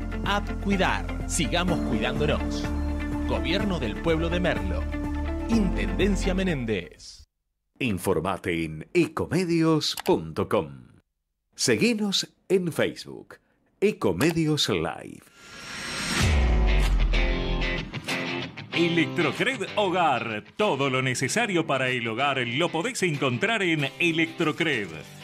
app Cuidar. Sigamos cuidándonos. Gobierno del Pueblo de Merlo. Intendencia Menéndez. Informate en ecomedios.com. seguimos en Facebook. Ecomedios Live. Electrocred Hogar. Todo lo necesario para el hogar lo podéis encontrar en Electrocred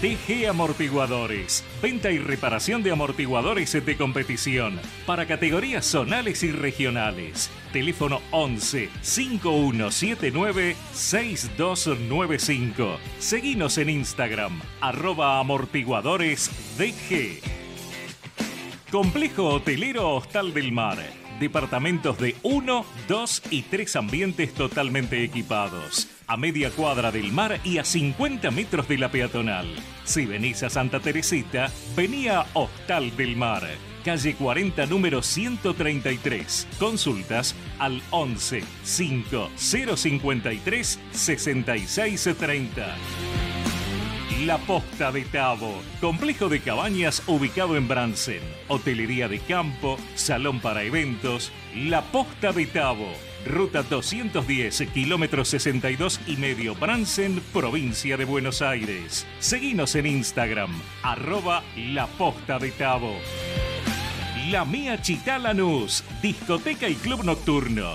TG Amortiguadores. Venta y reparación de amortiguadores de competición para categorías zonales y regionales. Teléfono 11 5179 6295. seguimos en Instagram, arroba amortiguadores DG. Complejo Hotelero Hostal del Mar. Departamentos de 1, 2 y 3 ambientes totalmente equipados. A media cuadra del mar y a 50 metros de la peatonal. Si venís a Santa Teresita, vení a Hostal del Mar. Calle 40, número 133. Consultas al 11 053 6630. La Posta de Tabo. Complejo de cabañas ubicado en Bransen. Hotelería de campo, salón para eventos. La Posta de Tabo. Ruta 210, kilómetro 62 y medio, Bransen, provincia de Buenos Aires. Seguinos en Instagram, arroba La Posta de Tabo. La Mía Chitalanús, discoteca y club nocturno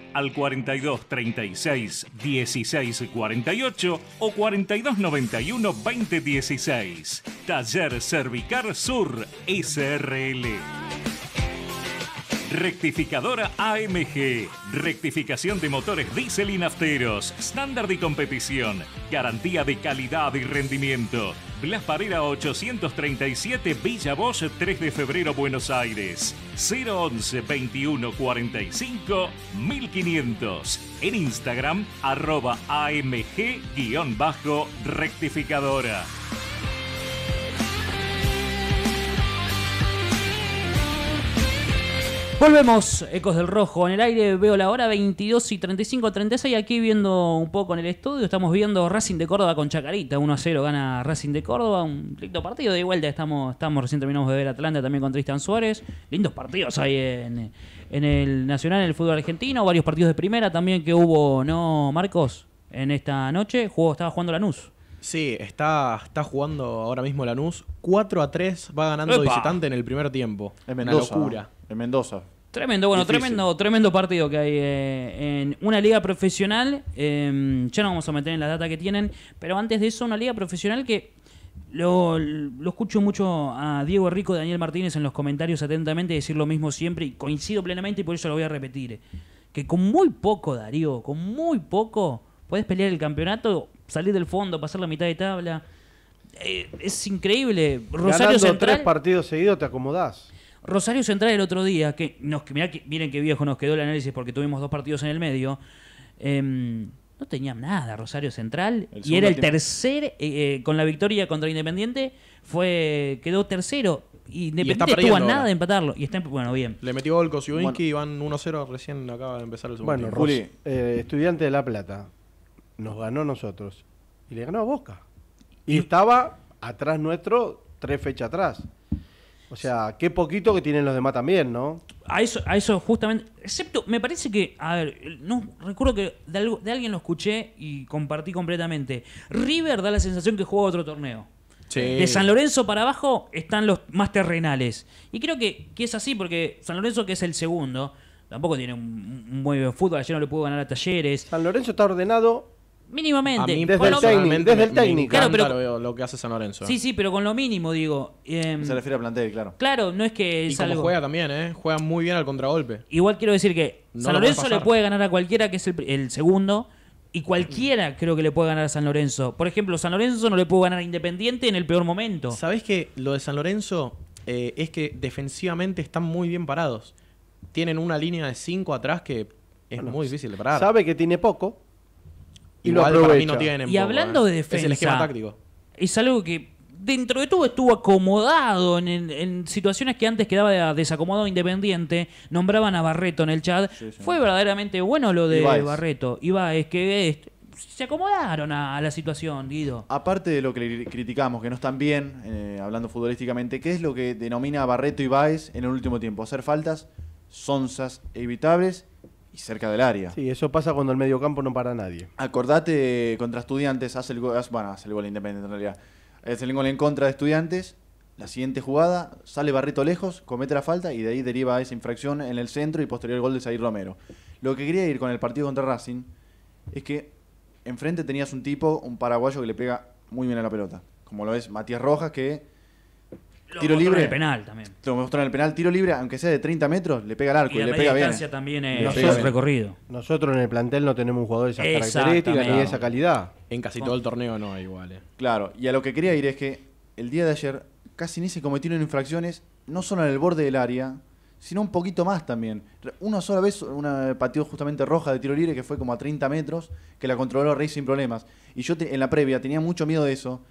al 42 36 16 48 o 42 91 20 16. Taller Cervicar Sur SRL. Rectificadora AMG. Rectificación de motores diésel y nafteros. Estándar de competición. Garantía de calidad y rendimiento. Blas Parera 837 Villa Bosch 3 de febrero Buenos Aires 011 2145 1500 en Instagram arroba AMG-rectificadora. Volvemos, Ecos del Rojo. En el aire veo la hora 22 y 35, 36. Aquí viendo un poco en el estudio, estamos viendo Racing de Córdoba con Chacarita. 1 a 0 gana Racing de Córdoba. Un lindo partido de vuelta. Estamos, estamos recién terminamos de ver Atlanta también con Tristan Suárez. Lindos partidos ahí en, el Nacional, en el fútbol argentino. Varios partidos de primera también que hubo, ¿no, Marcos? En esta noche estaba jugando Lanús. Sí, está, está jugando ahora mismo Lanús. 4 a 3 va ganando visitante en el primer tiempo. Es En Mendoza. Tremendo, bueno, tremendo, tremendo partido que hay eh, en una liga profesional. Em, ya no vamos a meter en la data que tienen, pero antes de eso, una liga profesional que lo, escucho mucho a Diego Rico, Daniel Martínez en los comentarios atentamente decir lo mismo siempre y coincido plenamente y por eso lo voy a repetir. Que con muy poco, Darío, con muy poco, puedes pelear el campeonato, salir del fondo, pasar la mitad de tabla. Eh, es increíble. Rosario Ganando tres partidos seguidos te acomodás. Rosario Central el otro día, que, nos, que miren qué viejo nos quedó el análisis porque tuvimos dos partidos en el medio. Em, no tenía nada Rosario Central y era el tercer eh, eh, con la victoria contra Independiente fue quedó tercero y Independiente tuvo a nada de empatarlo y bueno bien le metió gol con bueno. y van 1-0 recién acaba de empezar el segundo bueno Juli, eh, estudiante de La Plata nos ganó nosotros y le ganó a Boca y, y estaba atrás nuestro tres fechas atrás o sea, qué poquito que tienen los demás también, ¿no? A eso, a eso justamente. Excepto, me parece que. A ver, no recuerdo que de, alguien lo escuché y compartí completamente. River da la sensación que juega otro torneo. De San Lorenzo para abajo están los más terrenales. Y creo que, es así, porque San Lorenzo, que es el segundo, tampoco tiene un, buen fútbol. Ayer no le pudo ganar a Talleres. San Lorenzo está ordenado Mínimamente. A mí desde, el técnico, el Claro, pero, lo, que hace San Lorenzo. Sí, sí, pero con lo mínimo, digo. Em, se refiere a plantel, claro. Claro, no es que. Y juega también, ¿eh? Juega muy bien al contragolpe. Igual quiero decir que San Lorenzo le puede ganar a cualquiera que es el, segundo. Y cualquiera creo que le puede ganar a San Lorenzo. Por ejemplo, San Lorenzo no le puede ganar a Independiente en el peor momento. sabes que lo de San Lorenzo eh, es que defensivamente están muy bien parados? Tienen una línea de 5 atrás que es muy difícil de parar. Sabe que tiene poco, y Y hablando ¿eh? de defensa. Es táctico. Es algo que dentro de todo estuvo acomodado en, situaciones que antes quedaba desacomodado independiente. Nombraban a Barreto en el chat. Fue verdaderamente bueno lo de Barreto. Iba, es que se acomodaron a, la situación, Guido. Aparte de lo que criticamos, que no están bien, eh, hablando futbolísticamente, ¿qué es lo que denomina Barreto y Baez en el último tiempo? Hacer faltas sonzas evitables y cerca del área. Sí, eso pasa cuando el mediocampo no para nadie. Acordate, contra estudiantes, hace el gol, independiente en realidad. Hace el gol en contra de estudiantes. La siguiente jugada, sale Barreto lejos, comete la falta y de ahí deriva esa infracción en el centro y posterior gol de Zahir Romero. Lo que quería ir con el partido contra Racing es que enfrente tenías un tipo, un paraguayo que le pega muy bien a la pelota, como lo es Matías Rojas, que tiro libre. el penal también. Lo mostraron el penal, tiro libre, aunque sea de 30 metros, le pega el arco y, le pega bien. también es recorrido. Nosotros en el plantel no tenemos un jugador de esa característica ni de esa calidad. En casi todo el torneo no hay iguales. Eh. Claro, y a lo que quería ir es que el día de ayer casi ni se cometieron infracciones, no solo en el borde del área, sino un poquito más también. Una sola vez, una partido justamente roja de tiro libre que fue como a 30 metros, que la controló Rey sin problemas. Y yo en la previa tenía mucho miedo de eso.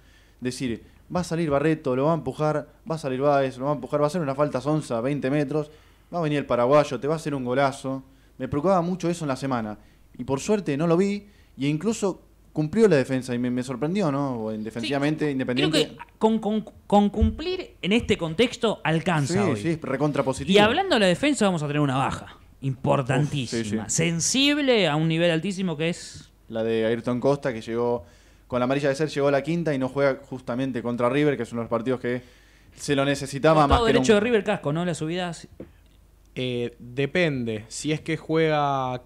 Decir, va a salir Barreto, lo va a empujar, va a salir Báez, lo va a empujar, va a hacer una falta sonza, 20 metros, va a venir el paraguayo, te va a hacer un golazo. Me preocupaba mucho eso en la semana. Y por suerte no lo vi, e incluso cumplió la defensa y me, sorprendió, ¿no? Defensivamente, independientemente. independiente. Creo que con, cumplir en este contexto alcanza. Sí, sí, es recontrapositivo. Y hablando de la defensa, vamos a tener una baja importantísima, sensible a un nivel altísimo que es. La de Ayrton Costa, que llegó con la amarilla de ser llegó la quinta y no juega justamente contra River, que es uno de los partidos que se lo necesitaba más. derecho de River Casco, ¿no? La subida... Eh, depende. Si es que juega.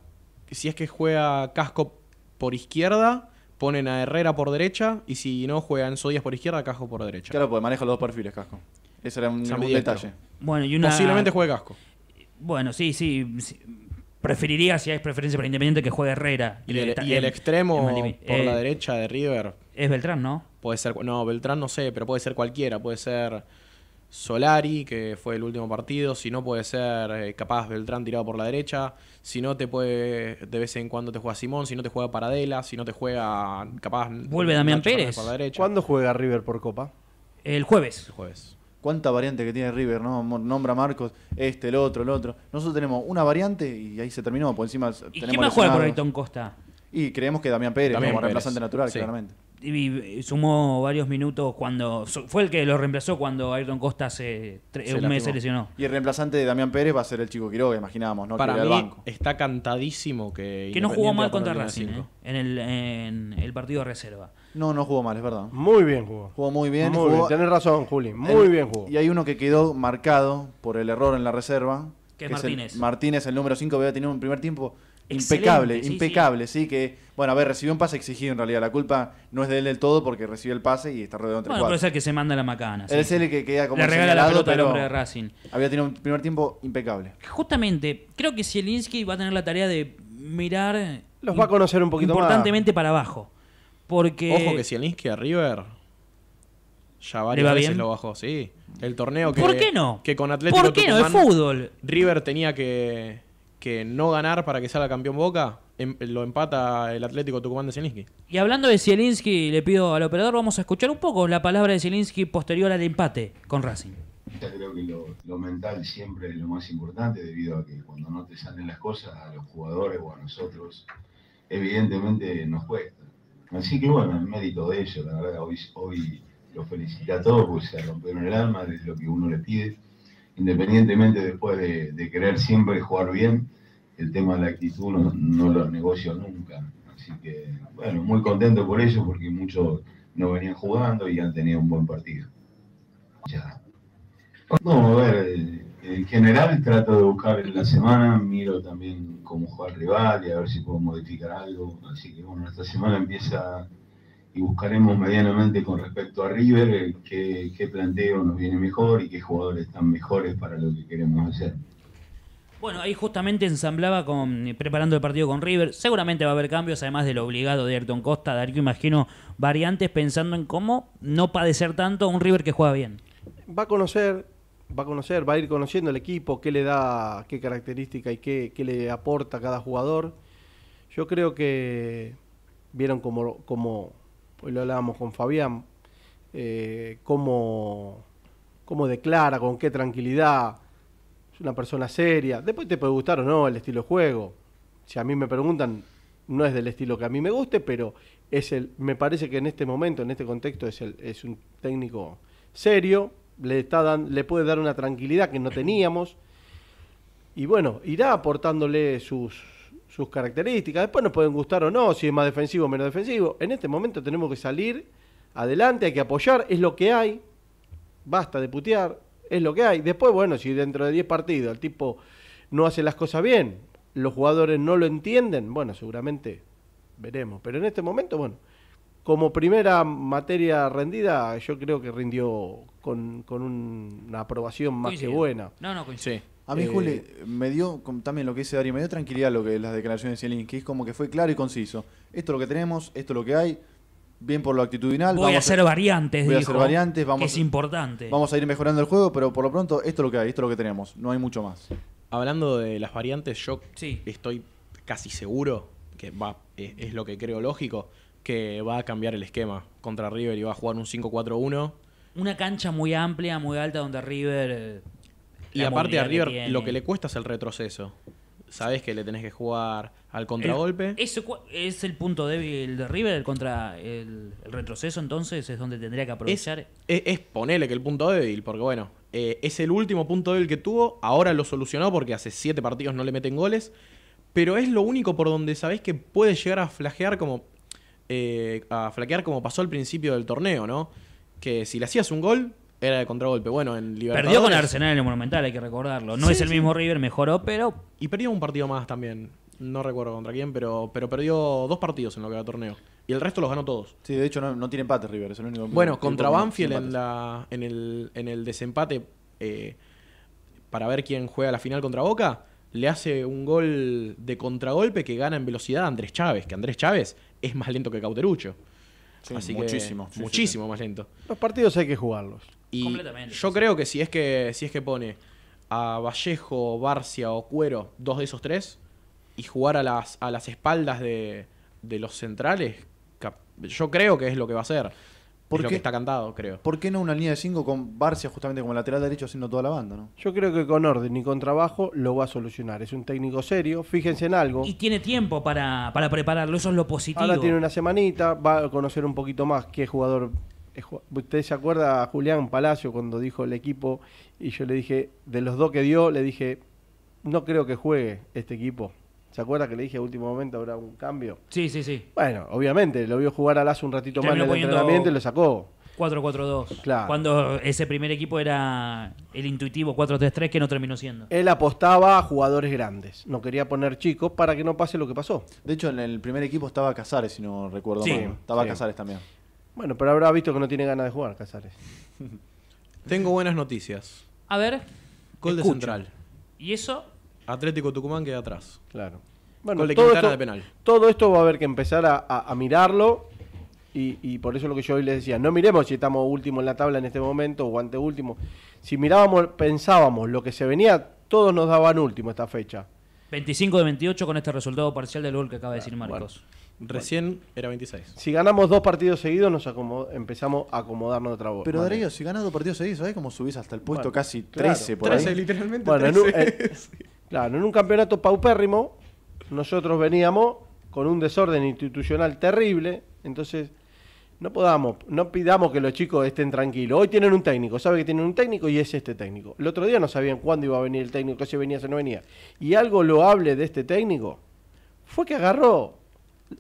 Si es que juega Casco por izquierda, ponen a Herrera por derecha. Y si no juegan Sodias por izquierda, Casco por derecha. Claro, puede maneja los dos perfiles, Casco. Ese era un, detalle. Bueno, y una... Posiblemente juegue Casco. Bueno, sí. sí preferiría, si hay preferencia para Independiente, que juegue Herrera. Y, eh, el, extremo por la eh, derecha de River. Es Beltrán, ¿no? Puede ser, no, Beltrán no sé, pero puede ser cualquiera. Puede ser Solari, que fue el último partido. Si no, puede ser eh, capaz Beltrán tirado por la derecha. Si no, te puede, de vez en cuando te juega Simón. Si no, te juega Paradela. Si no, te juega capaz. Vuelve Damián Pérez. ¿Cuándo juega River por Copa? El jueves. El jueves cuánta variante que tiene River, ¿no? Nombra Marcos, este, el otro, el otro. Nosotros tenemos una variante y ahí se terminó, por encima tenemos. ¿Quién va juega por Costa? Y creemos que Damián Pérez, como reemplazante natural, claramente y sumó varios minutos cuando. Fue el que lo reemplazó cuando Ayrton Costa se, un mes se lesionó. Y el reemplazante de Damián Pérez va a ser el chico Quiroga, imaginábamos, ¿no? Para el mí está cantadísimo que. Que no jugó mal contra Racing, ¿eh? en, el, en el partido de reserva. No, no jugó mal, es verdad. Muy bien jugó. Jugó muy bien. Tenés razón, Juli. Muy bien jugó. Y hay uno que quedó marcado por el error en la reserva. Que, es Martínez. Martínez, el número 5, había tenido un primer tiempo Impecable, impecable, sí. que, bueno, a ver, recibió un pase exigido en realidad. La culpa no es de él del todo porque recibió el pase y está rodeado entre bueno, Pero es el que se manda la macana. Él es el que queda como Le regala la pelota al hombre de Racing. Había tenido un primer tiempo impecable. Justamente, creo que Zielinski va a tener la tarea de mirar... Los va a conocer un poquito importantemente más. Importantemente para abajo. Porque... Ojo que Zielinski a River ya varias veces lo bajó, sí. El torneo que... ¿Por qué no? Que con Atlético ¿Por qué no? el fútbol. River tenía que que no ganar para que salga campeón Boca, em, lo empata el Atlético Tucumán de Zielinski. Y hablando de Zielinski, le pido al operador, vamos a escuchar un poco la palabra de Zielinski posterior al empate con Racing. Yo creo que lo, mental siempre es lo más importante, debido a que cuando no te salen las cosas, a los jugadores o a nosotros, evidentemente nos cuesta. Así que bueno, el mérito de ellos, la verdad, hoy, lo los felicito a todos porque se rompieron el alma, es lo que uno le pide independientemente después de, querer siempre jugar bien, el tema de la actitud no, lo negocio nunca. Así que, bueno, muy contento por ello porque muchos no venían jugando y han tenido un buen partido. Ya. No, a ver, eh, en general trato de buscar en la semana, miro también cómo juega rival y a ver si puedo modificar algo. Así que, bueno, esta semana empieza y buscaremos medianamente con respecto a River eh, qué, planteo nos viene mejor y qué jugadores están mejores para lo que queremos hacer. Bueno, ahí justamente ensamblaba con preparando el partido con River. Seguramente va a haber cambios, además del obligado de Ayrton Costa, dar imagino variantes pensando en cómo no padecer tanto un River que juega bien. Va a conocer, va a conocer, va a ir conociendo el equipo, qué le da, qué característica y qué, le aporta a cada jugador. Yo creo que vieron como, como Hoy lo hablábamos con Fabián, eh, cómo, cómo declara, con qué tranquilidad, es una persona seria. Después te puede gustar o no el estilo de juego. Si a mí me preguntan, no es del estilo que a mí me guste, pero es el, me parece que en este momento, en este contexto, es, es un técnico serio, le, está le puede dar una tranquilidad que no teníamos. Y bueno, irá aportándole sus, sus características. Después nos pueden gustar o no, si es más defensivo o menos defensivo. En este momento tenemos que salir adelante, hay que apoyar, es lo que hay. Basta de putear, es lo que hay. Después, bueno, si dentro de 10 partidos el tipo no hace las cosas bien, los jugadores no lo entienden, bueno, seguramente veremos. Pero en este momento, bueno, como primera materia rendida, yo creo que rindió con, una aprobación más que buena. No, no, coincide. A mí, Juli, eh, me dio, también lo que dice Darío, me dio tranquilidad lo que las declaraciones de que es como que fue claro y conciso. Esto es lo que tenemos, esto es lo que hay, bien por lo actitudinal. Voy vamos a hacer variantes, voy a variantes, vamos, es importante. Vamos a ir mejorando el juego, pero por lo pronto esto es lo que hay, esto es lo que tenemos, no hay mucho más. Hablando de las variantes, yo sí. estoy casi seguro que va, es lo que creo lógico, que va a cambiar el esquema contra River y va a jugar un 5-4-1. Una cancha muy amplia, muy alta, donde River eh, y aparte de River lo que le cuesta es el retroceso. Sabes que le tenés que jugar al contragolpe. ¿Eso es el punto débil de River? El, contra, el, retroceso entonces es donde tendría que aprovechar. E-, es, ponele ponerle que el punto débil, porque bueno, eh, es el último punto débil que tuvo. Ahora lo solucionó porque hace siete partidos no le meten goles. Pero es lo único por donde sabés que puede llegar a como. Eh, a flaquear como pasó al principio del torneo, ¿no? Que si le hacías un gol, era de contragolpe. Bueno, en libertad. Perdió con Arsenal en el Monumental, hay que recordarlo. No es el mismo River, mejoró, pero. Y perdió un partido más también. No recuerdo contra quién, pero, pero perdió dos partidos en lo que era torneo. Y el resto los ganó todos. Sí, de hecho no, tiene empate River, es el único. Bueno, contra Banfield en, la, en, el, en el desempate eh, para ver quién juega la final contra Boca, le hace un gol de contragolpe que gana en velocidad Andrés Chávez, que Andrés Chávez es más lento que Cauterucho. Así muchísimo. Que, muchísimo más lento. Los partidos hay que jugarlos. Yo creo que si es que, si es que pone a Vallejo, Barcia o Cuero, dos de esos tres, y jugar a las, a las espaldas de, de los centrales, yo creo que es lo que va a hacer. porque lo que está cantado, creo. ¿Por qué no una línea de cinco con Barcia justamente como lateral derecho haciendo toda la banda? ¿no? Yo creo que con orden y con trabajo lo va a solucionar. Es un técnico serio, fíjense en algo. Y tiene tiempo para, para prepararlo, eso es lo positivo. Ahora tiene una semanita, va a conocer un poquito más qué jugador eh, Usted se acuerda a Julián Palacio cuando dijo el equipo y yo le dije, de los dos que dio, le dije, no creo que juegue este equipo. ¿Se acuerda que le dije a último momento habrá un cambio? Sí, sí, sí. Bueno, obviamente, lo vio jugar a Lazo un ratito más en el entrenamiento y lo sacó. 4-4-2. Claro. Cuando ese primer equipo era el intuitivo 4-3-3 que no terminó siendo. Él apostaba a jugadores grandes. No quería poner chicos para que no pase lo que pasó. De hecho, en el primer equipo estaba Casares, si no recuerdo sí. Estaba Casares también. Bueno, pero habrá visto que no tiene ganas de jugar Casares. (laughs) Tengo buenas noticias. A ver. Gol de central. ¿Y eso? Atlético Tucumán queda atrás. Claro. Bueno, Gol de todo de penal. Todo esto va a haber que empezar a, mirarlo. Y, por eso lo que yo hoy les decía, no miremos si estamos último en la tabla en este momento o anteúltimo. Si mirábamos, pensábamos lo que se venía, todos nos daban último esta fecha. 25 de 28 con este resultado parcial del gol que acaba de decir Marcos. Recién era 26. Si ganamos dos partidos seguidos, nos empezamos a acomodarnos de otra vez. Pero Darío, si ganas dos partidos seguidos, ¿sabes cómo subís hasta el puesto casi 13 por 13, literalmente. En eh, (laughs) claro, en un campeonato paupérrimo, nosotros veníamos con un desorden institucional terrible, entonces no podamos, no pidamos que los chicos estén tranquilos. Hoy tienen un técnico, sabe que tienen un técnico y es este técnico. El otro día no sabían cuándo iba a venir el técnico, si venía, si no venía. Y algo loable de este técnico fue que agarró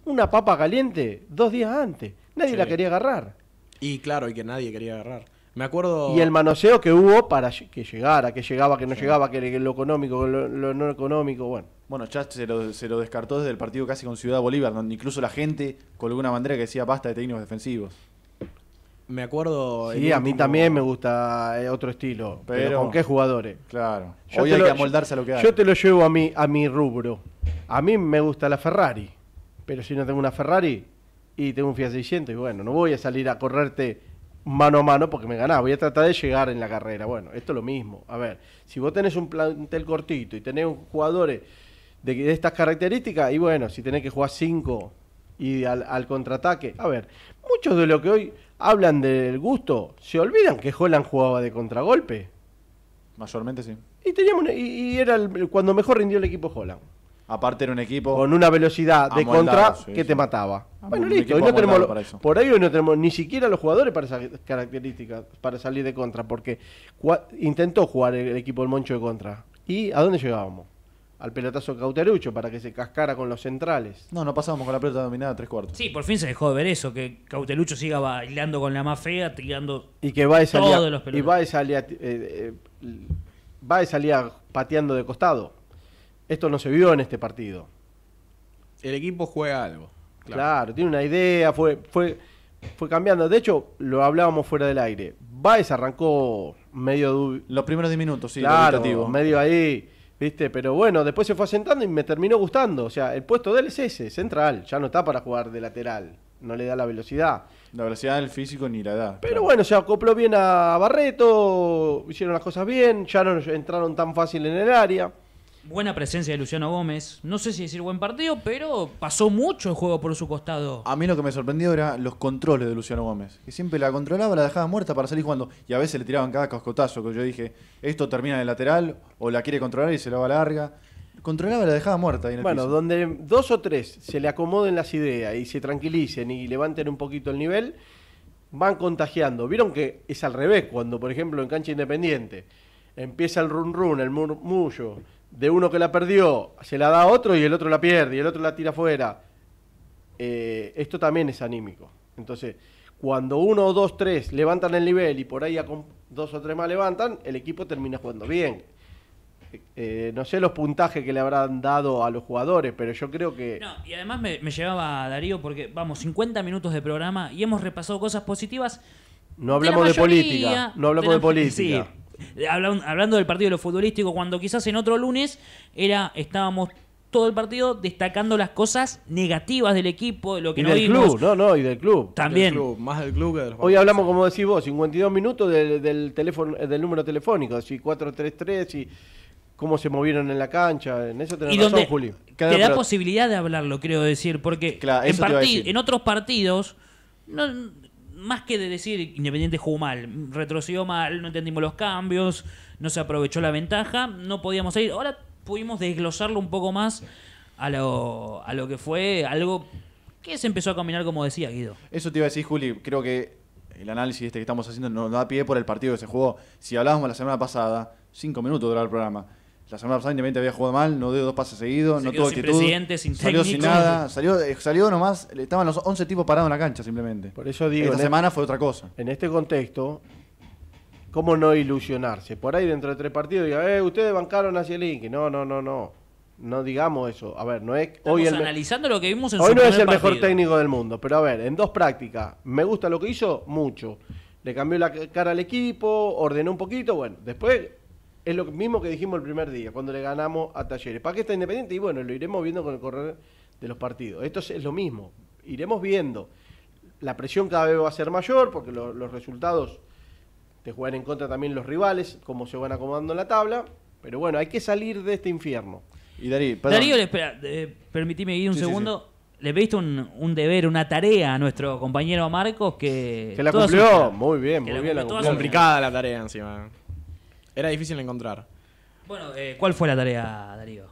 una papa caliente dos días antes. Nadie la quería agarrar. Y claro, y que nadie quería agarrar. Me acuerdo. Y el manoseo que hubo para que llegara, que llegaba, que no llegaba, que lo económico, lo, no económico, bueno. Bueno, ya se lo, se lo descartó desde el partido casi con Ciudad Bolívar, donde incluso la gente colgó una bandera que decía basta de técnicos defensivos. Me acuerdo. Sí, a mí también me gusta eh, otro estilo. Pero, ¿con qué jugadores? Claro. Hoy hay que amoldarse a lo que hay. Yo te lo llevo a mi, a mi rubro. A mí me gusta la Ferrari. Pero si no tengo una Ferrari y tengo un Fiat 600, y bueno, no voy a salir a correrte mano a mano porque me ganás, voy a tratar de llegar en la carrera. Bueno, esto es lo mismo. A ver, si vos tenés un plantel cortito y tenés jugadores de, estas características, y bueno, si tenés que jugar 5 y al, contraataque, a ver, muchos de los que hoy hablan del gusto, se olvidan que Holland jugaba de contragolpe. Mayormente sí. Y, teníamos, y, era cuando mejor rindió el equipo Holland. Aparte era un equipo con una velocidad de contra que te mataba. bueno, no tenemos, por ahí hoy no tenemos ni siquiera los jugadores para esas características, para salir de contra, porque intentó jugar el, equipo del Moncho de contra. ¿Y a dónde llegábamos? Al pelotazo cauterucho para que se cascara con los centrales. No, no pasábamos con la pelota dominada tres cuartos. Sí, por fin se dejó de ver eso, que Cautelucho siga bailando con la más fea, tirando y que va los Y va a salir, eh, eh, va a salir pateando de costado esto no se vio en este partido. El equipo juega algo. Claro, tiene una idea, fue, fue, fue cambiando. De hecho, lo hablábamos fuera del aire. Baez arrancó medio... Los primeros 10 minutos, sí. Claro, medio ahí, ¿viste? Pero bueno, después se fue asentando y me terminó gustando. O sea, el puesto de él es ese, central. Ya no está para jugar de lateral. No le da la velocidad. La velocidad del físico ni la da. Pero bueno, se acopló bien a Barreto, hicieron las cosas bien, ya no entraron tan fácil en el área. Buena presencia de Luciano Gómez. No sé si decir buen partido, pero pasó mucho el juego por su costado. A mí lo que me sorprendió era los controles de Luciano Gómez. Que siempre la controlaba, la dejaba muerta para salir jugando. Y a veces le tiraban cada cascotazo. Que yo dije, esto termina en el lateral, o la quiere controlar y se la va larga. Controlaba, y la dejaba muerta. bueno, donde dos o tres se le acomoden las ideas y se tranquilicen y levanten un poquito el nivel, van contagiando. Vieron que es al revés, cuando por ejemplo en cancha independiente empieza el run run, el murmullo de uno que la perdió, se la da a otro y el otro la pierde y el otro la tira fuera. Eh, esto también es anímico. Entonces, cuando uno, dos, tres levantan el nivel y por ahí dos o tres más levantan, el equipo termina jugando bien. Eh, eh, no sé los puntajes que le habrán dado a los jugadores, pero yo creo que... No, y además me, llevaba Darío porque, vamos, 50 minutos de programa y hemos repasado cosas positivas. No hablamos de, política, no hablamos de política. (laughs) hablando del partido de lo futbolístico, cuando quizás en otro lunes era estábamos todo el partido destacando las cosas negativas del equipo, de lo que y del club, no, no, y del club. También. más del club que de los Hoy hablamos, como decís vos, 52 minutos del, teléfono, eh, del número telefónico, si 433 y cómo se movieron en la cancha, en eso tenés te da posibilidad de hablarlo, creo decir, porque en, en otros partidos no, más que de decir Independiente jugó mal, retrocedió mal, no entendimos los cambios, no se aprovechó la ventaja, no podíamos ir. Ahora pudimos desglosarlo un poco más a lo, a lo que fue algo que se empezó a caminar como decía Guido. Eso te iba a decir, Juli. Creo que el análisis este que estamos haciendo nos da pie por el partido que se jugó. Si hablábamos la semana pasada, cinco minutos duraba el programa la semana pasada Independiente había jugado mal, no dio dos pases seguidos, no tuvo sin actitud. salió sin nada, salió, eh, salió nomás, estaban los 11 tipos parados en la cancha simplemente. Por eso digo. Esta semana fue otra cosa. En este contexto, ¿cómo no ilusionarse? Por ahí dentro de tres partidos diga, eh, ustedes bancaron hacia el No, no, no, no. No digamos eso. A ver, no es. hoy analizando lo que vimos en Hoy no es el mejor técnico del mundo, pero a ver, en dos prácticas. Me gusta lo que hizo, mucho. Le cambió la cara al equipo, ordenó un poquito. Bueno, después es lo mismo que dijimos el primer día, cuando le ganamos a Talleres. ¿Para qué está Independiente? Y bueno, lo iremos viendo con el correr de los partidos. Esto es, lo mismo, iremos viendo. La presión cada vez va a ser mayor porque los resultados te juegan en contra también los rivales, cómo se van acomodando en la tabla. Pero bueno, hay que salir de este infierno. Darío, perdón. Darío, espera, permitime un segundo. Le pediste un, un, deber, una tarea a nuestro compañero Marcos que... Que la cumplió, muy bien, muy bien. Complicada la tarea encima. Era difícil de encontrar. Bueno, eh, ¿cuál fue la tarea, Darío?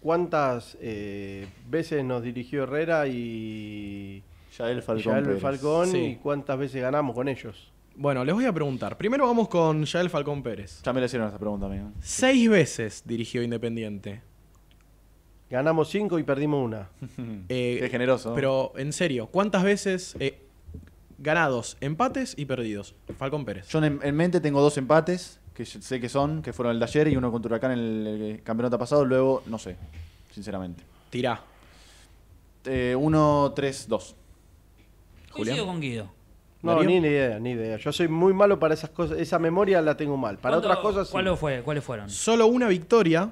¿Cuántas eh, veces nos dirigió Herrera y Yael Falcón, Yael Falcón y cuántas veces ganamos con ellos? Bueno, les voy a preguntar. Primero vamos con Yael Falcón Pérez. Ya me le hicieron esa pregunta, amigo. Seis veces dirigió Independiente. Ganamos cinco y perdimos una. (laughs) eh, generoso. Pero en serio, ¿cuántas veces eh, ganados, empates y perdidos? Falcón Pérez. Yo en, mente tengo dos empates que sé que son, que fueron el de ayer y uno contra Huracán en el, campeonato pasado, luego no sé, sinceramente. Tirá. 1, 3, 2. ¿Julián con Guido. No, ni idea, ni idea. Yo soy muy malo para esas cosas. Esa memoria la tengo mal. Para otras cosas. fue? ¿Cuáles fueron? Solo una victoria,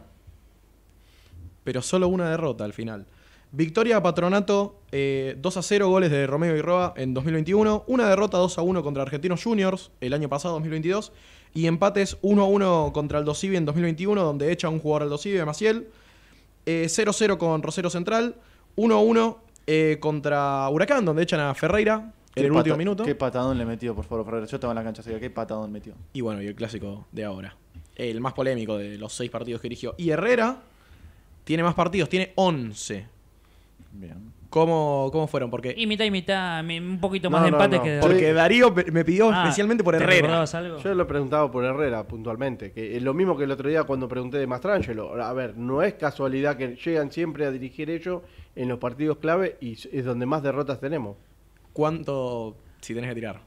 pero solo una derrota al final. Victoria Patronato, 2 eh, a 0 goles de Romeo y Roa en 2021. Una derrota 2 a 1 contra Argentinos Juniors el año pasado, 2022. Y empates 1 a 1 contra el Dosivi en 2021, donde echa un jugador al Dosivi, Maciel. 0-0 eh, con Rosero Central. 1 a 1 eh, contra Huracán, donde echan a Ferreira en el último minuto. Qué patadón le metió, por favor, Ferreira. Yo estaba en la cancha, así que qué patadón metió. Y bueno, y el clásico de ahora. El más polémico de los seis partidos que dirigió. Y Herrera tiene más partidos, tiene 11 Bien. ¿Cómo, ¿Cómo fueron? Porque... Y mitad y mitad, un poquito más de empates empate Porque Darío me pidió ah, especialmente por Herrera. Yo lo preguntaba por Herrera puntualmente, que es lo mismo que el otro día cuando pregunté de Mastrangelo. A ver, no es casualidad que llegan siempre a dirigir ellos en los partidos clave y es donde más derrotas tenemos. ¿Cuánto, si tenés que tirar?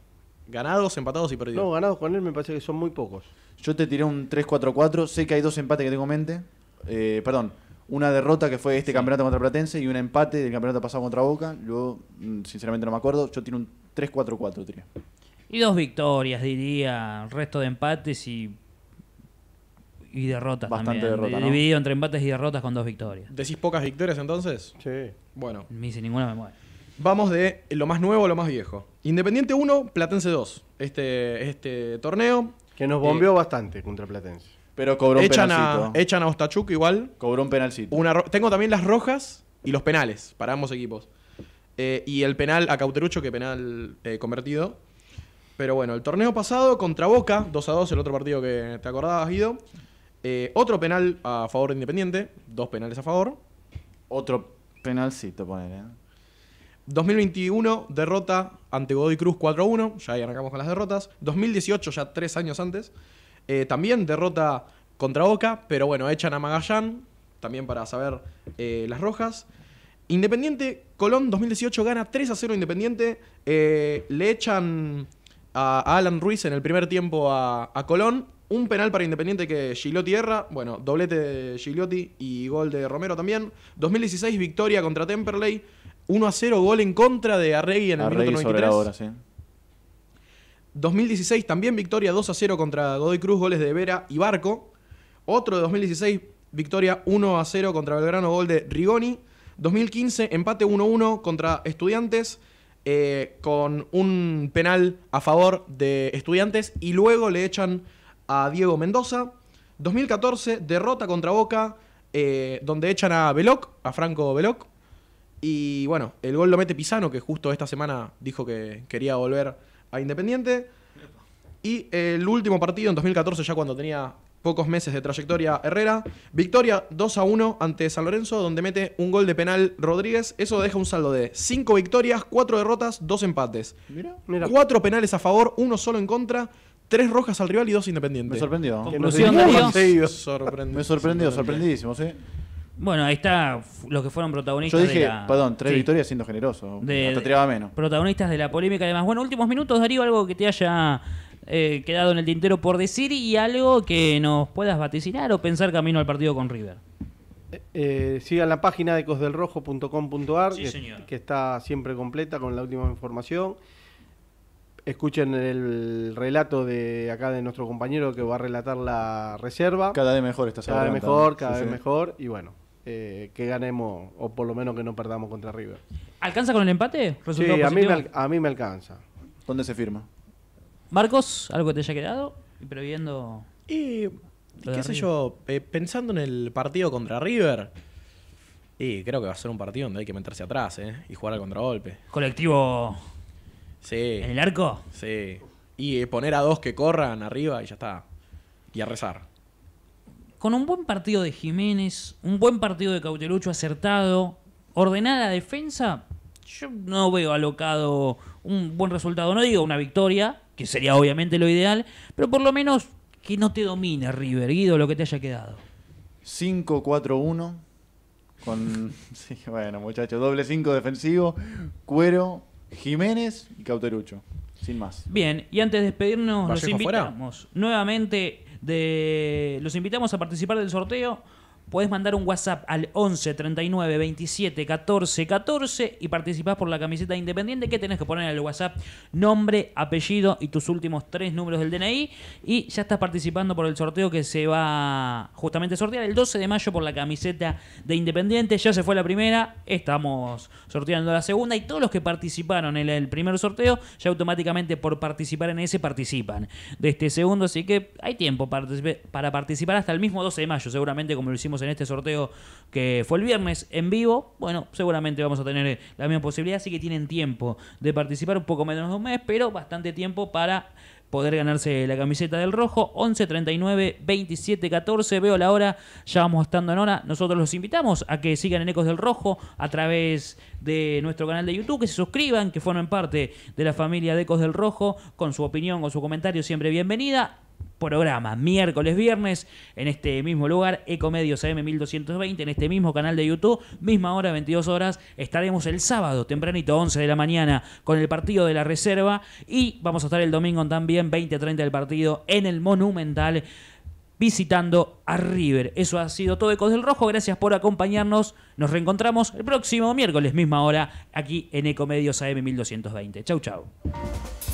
¿Ganados, empatados y perdidos? No, ganados con él me parece que son muy pocos. Yo te tiré un 3-4-4, sé que hay dos empates que tengo en mente. Eh, perdón, una derrota que fue este campeonato contra Platense y un empate del campeonato pasado contra Boca. Luego, mm, sinceramente no me acuerdo, yo tiene un 3-4-4, diría. Y dos victorias, diría, resto de empates y y derrotas Bastante derrotas Dividido entre empates y derrotas con dos victorias. ¿Decís pocas victorias entonces? Sí. Bueno. ni sin ninguna memoria. Vamos de lo más nuevo a lo más viejo. Independiente 1, Platense 2. Este, este torneo. Que nos eh, bombeó bastante contra Platense. Pero cobró un penalcito. A, echan a Ostachuk igual. Cobró un penalcito. tengo también las rojas y los penales para ambos equipos. Eh, y el penal a Cauterucho, que penal eh, convertido. Pero bueno, el torneo pasado contra Boca, 2 a 2, el otro partido que te acordabas, Guido. Eh, otro penal a favor de Independiente, dos penales a favor. Otro penalcito, poner, 2021, derrota ante Godoy Cruz 4 a 1, ya ahí arrancamos con las derrotas. 2018, ya tres años antes, eh, también derrota contra Boca, pero bueno, echan a Magallán, también para saber eh, las rojas. Independiente, Colón 2018 gana 3 a 0 Independiente. Eh, le echan a Alan Ruiz en el primer tiempo a, Colón. Un penal para Independiente que Gigliotti erra. Bueno, doblete de Gigliotti y gol de Romero también. 2016, victoria contra Temperley. 1 a 0, gol en contra de Arregui en el minuto 93. 2016 también victoria 2 a 0 contra Godoy Cruz, goles de Vera y Barco. Otro de 2016, victoria 1 a 0 contra Belgrano, gol de Rigoni. 2015, empate 1-1 contra Estudiantes, eh, con un penal a favor de Estudiantes y luego le echan a Diego Mendoza. 2014, derrota contra Boca, eh, donde echan a Veloc, a Franco Veloc. Y bueno, el gol lo mete Pisano, que justo esta semana dijo que quería volver Independiente. Y el último partido en 2014, ya cuando tenía pocos meses de trayectoria Herrera, victoria 2 a 1 ante San Lorenzo, donde mete un gol de penal Rodríguez. Eso deja un saldo de 5 victorias, 4 derrotas, 2 empates. 4 penales a favor, 1 solo en contra, 3 rojas al rival y 2 independientes. Me sorprendió. Me sorprendió, sorprendidísimo, sí. Bueno, ahí está los que fueron protagonistas. Yo dije, perdón, tres victorias siendo generoso. menos. Protagonistas de la polémica, además. Bueno, últimos minutos, Darío, algo que te haya eh, quedado en el tintero por decir y algo que nos puedas vaticinar o pensar camino al partido con River. Eh, eh sigan la página de cosdelrojo.com.ar, que, que, está siempre completa con la última información. Escuchen el relato de acá de nuestro compañero que va a relatar la reserva. Cada vez mejor está Cada vez mejor, cada vez mejor y bueno, eh, que ganemos o por lo menos que no perdamos contra River. ¿Alcanza con el empate? sí, a mí, me a me alcanza. ¿Dónde se firma? Marcos, algo que te haya quedado y previendo. Y qué sé yo, eh, pensando en el partido contra River, y creo que va a ser un partido donde hay que meterse atrás eh, y jugar al contragolpe. ¿Colectivo sí. en el arco? Sí. Y poner a dos que corran arriba y ya está. Y a rezar con un buen partido de Jiménez, un buen partido de Cauterucho acertado, ordenada defensa, yo no veo alocado un buen resultado. No digo una victoria, que sería obviamente lo ideal, pero por lo menos que no te domine River, Guido, lo que te haya quedado. 5-4-1. Con, (laughs) bueno, muchachos, doble 5 defensivo, Cuero, Jiménez y Cauterucho, sin más. Bien, y antes de despedirnos, nos los invitamos nuevamente de los invitamos a participar del sorteo podés mandar un WhatsApp al 11 39 27 14 14 y participás por la camiseta independiente. que tenés que poner en el WhatsApp? Nombre, apellido y tus últimos tres números del DNI. Y ya estás participando por el sorteo que se va justamente a sortear el 12 de mayo por la camiseta de independiente. Ya se fue la primera, estamos sorteando la segunda. Y todos los que participaron en el primer sorteo, ya automáticamente por participar en ese participan de este segundo. Así que hay tiempo para participar hasta el mismo 12 de mayo, seguramente como lo hicimos en este sorteo que fue el viernes en vivo, bueno, seguramente vamos a tener eh, la misma posibilidad, así que tienen tiempo de participar, un poco menos de un mes, pero bastante tiempo para poder ganarse la camiseta del rojo. 11 39 27 14. Veo la hora, ya vamos estando en hora. Nosotros los invitamos a que sigan en Ecos del Rojo a través de nuestro canal de YouTube, que se suscriban, que formen parte de la familia de Ecos del Rojo, con su opinión o su comentario siempre bienvenida programa, miércoles, viernes, en este mismo lugar, Ecomedios AM1220, en este mismo canal de YouTube, misma hora, 22 horas, estaremos el sábado, tempranito, 11 de la mañana, con el partido de la reserva y vamos a estar el domingo también, 20-30 del partido, en el Monumental, visitando a River. Eso ha sido todo Ecos del Rojo, gracias por acompañarnos, nos reencontramos el próximo miércoles, misma hora, aquí en Ecomedios AM1220. Chau, chau.